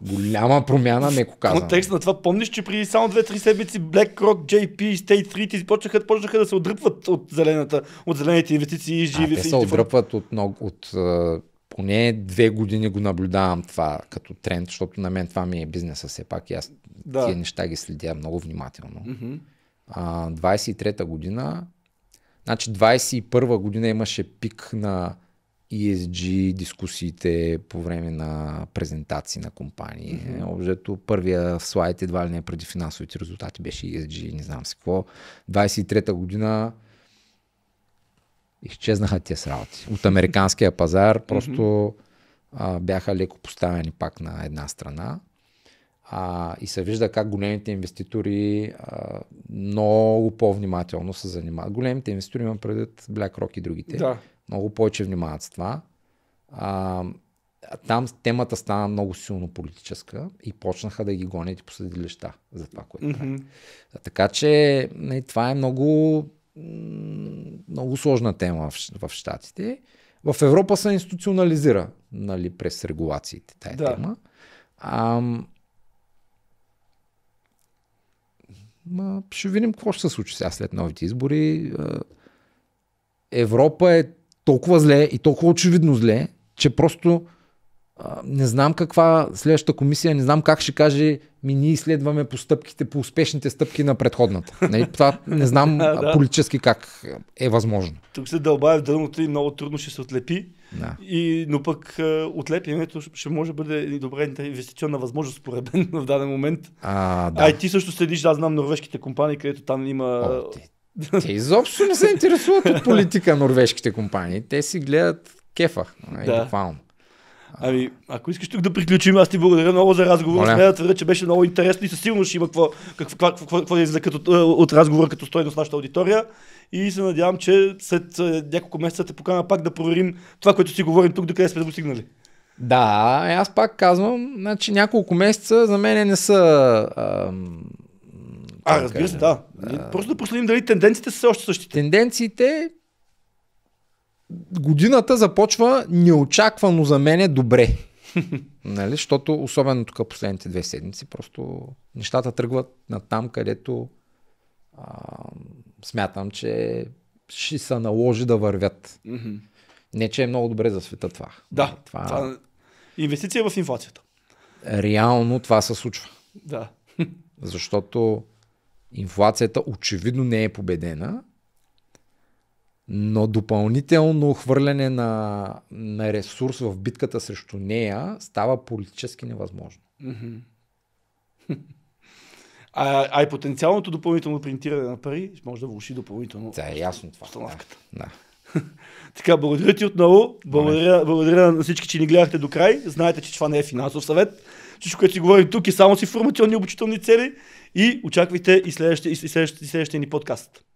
[SPEAKER 1] голяма промяна, меко казано. Контекст
[SPEAKER 2] на това, помниш, че преди само 2-3 седмици BlackRock, JP State Street почнаха, почнаха да се отдръпват от, зелената, от зелените инвестиции и живи. А, те се отдръпват
[SPEAKER 1] от, много, от поне две години го наблюдавам това като тренд, защото на мен това ми е бизнеса все пак и аз да. тия неща ги следя много внимателно. Mm-hmm. А, 23-та година Значи 21 година имаше пик на ESG дискусиите по време на презентации на компании. Mm-hmm. Обжето първия слайд едва ли не преди финансовите резултати беше ESG, не знам си какво. 23-та година изчезнаха тези работи. От американския пазар просто mm-hmm. а, бяха леко поставени пак на една страна. А, и се вижда как големите инвеститори а, много по-внимателно се занимават. Големите инвеститори имат предвид BlackRock и другите. Да. Много повече внимават с това. А, там темата стана много силно политическа и почнаха да ги гонят и по съдилища за това, което mm-hmm. прави. Така че не, нали, това е много, много сложна тема в, в Штатите. В Европа се институционализира нали, през регулациите тая да. тема. А, Ма, ще видим какво ще се случи сега след новите избори. Европа е толкова зле и толкова очевидно зле, че просто не знам каква следващата комисия, не знам как ще каже, ми ние следваме по стъпките, по успешните стъпки на предходната. Не, нали, това не знам да. политически как е възможно.
[SPEAKER 2] Тук се дълбавя в дъното и много трудно ще се отлепи да. И, но пък отлепянето ще може да бъде добра инвестиционна възможност, според мен, в даден момент. А, да. а и ти също следиш, аз знам норвежките компании, където там има. О, те, те изобщо не се интересуват от политика норвежките компании. Те си гледат кефа. Нали, да. Буквално. Ами, ако искаш тук да приключим, аз ти благодаря много за разговора. Смея да твърда, че беше много интересно и със сигурност ще има какво, какво, какво, какво да излезе е, от, разговора като стойност нашата аудитория. И се надявам, че след е, няколко месеца те покана пак да проверим това, което си говорим тук, докъде сме достигнали.
[SPEAKER 1] Да, е, аз пак казвам, значи няколко месеца за мен не са... Ам... А, разбира се, да. А... Просто да проследим дали тенденциите са още същите. Тенденциите годината започва неочаквано за мен добре. нали? Защото особено тук последните две седмици просто нещата тръгват на там, където а, смятам, че ще се наложи да вървят. Не, че е много добре за света това. Да. Нали, това... това...
[SPEAKER 2] Инвестиция в инфлацията.
[SPEAKER 1] Реално това се случва. Да. Защото инфлацията очевидно не е победена но допълнително хвърляне на, на ресурс в битката срещу нея става политически невъзможно.
[SPEAKER 2] А, а и потенциалното допълнително принтиране на пари може да влуши допълнително. Да, е ясно това. Установката. Да. да. така, благодаря ти отново. Благодаря, благодаря на всички, че ни гледахте до край. Знаете, че това не е финансов съвет. Всичко, което си говорим тук е само с информационни обучителни цели. И очаквайте и следващия, и следващия, и следващия ни подкаст.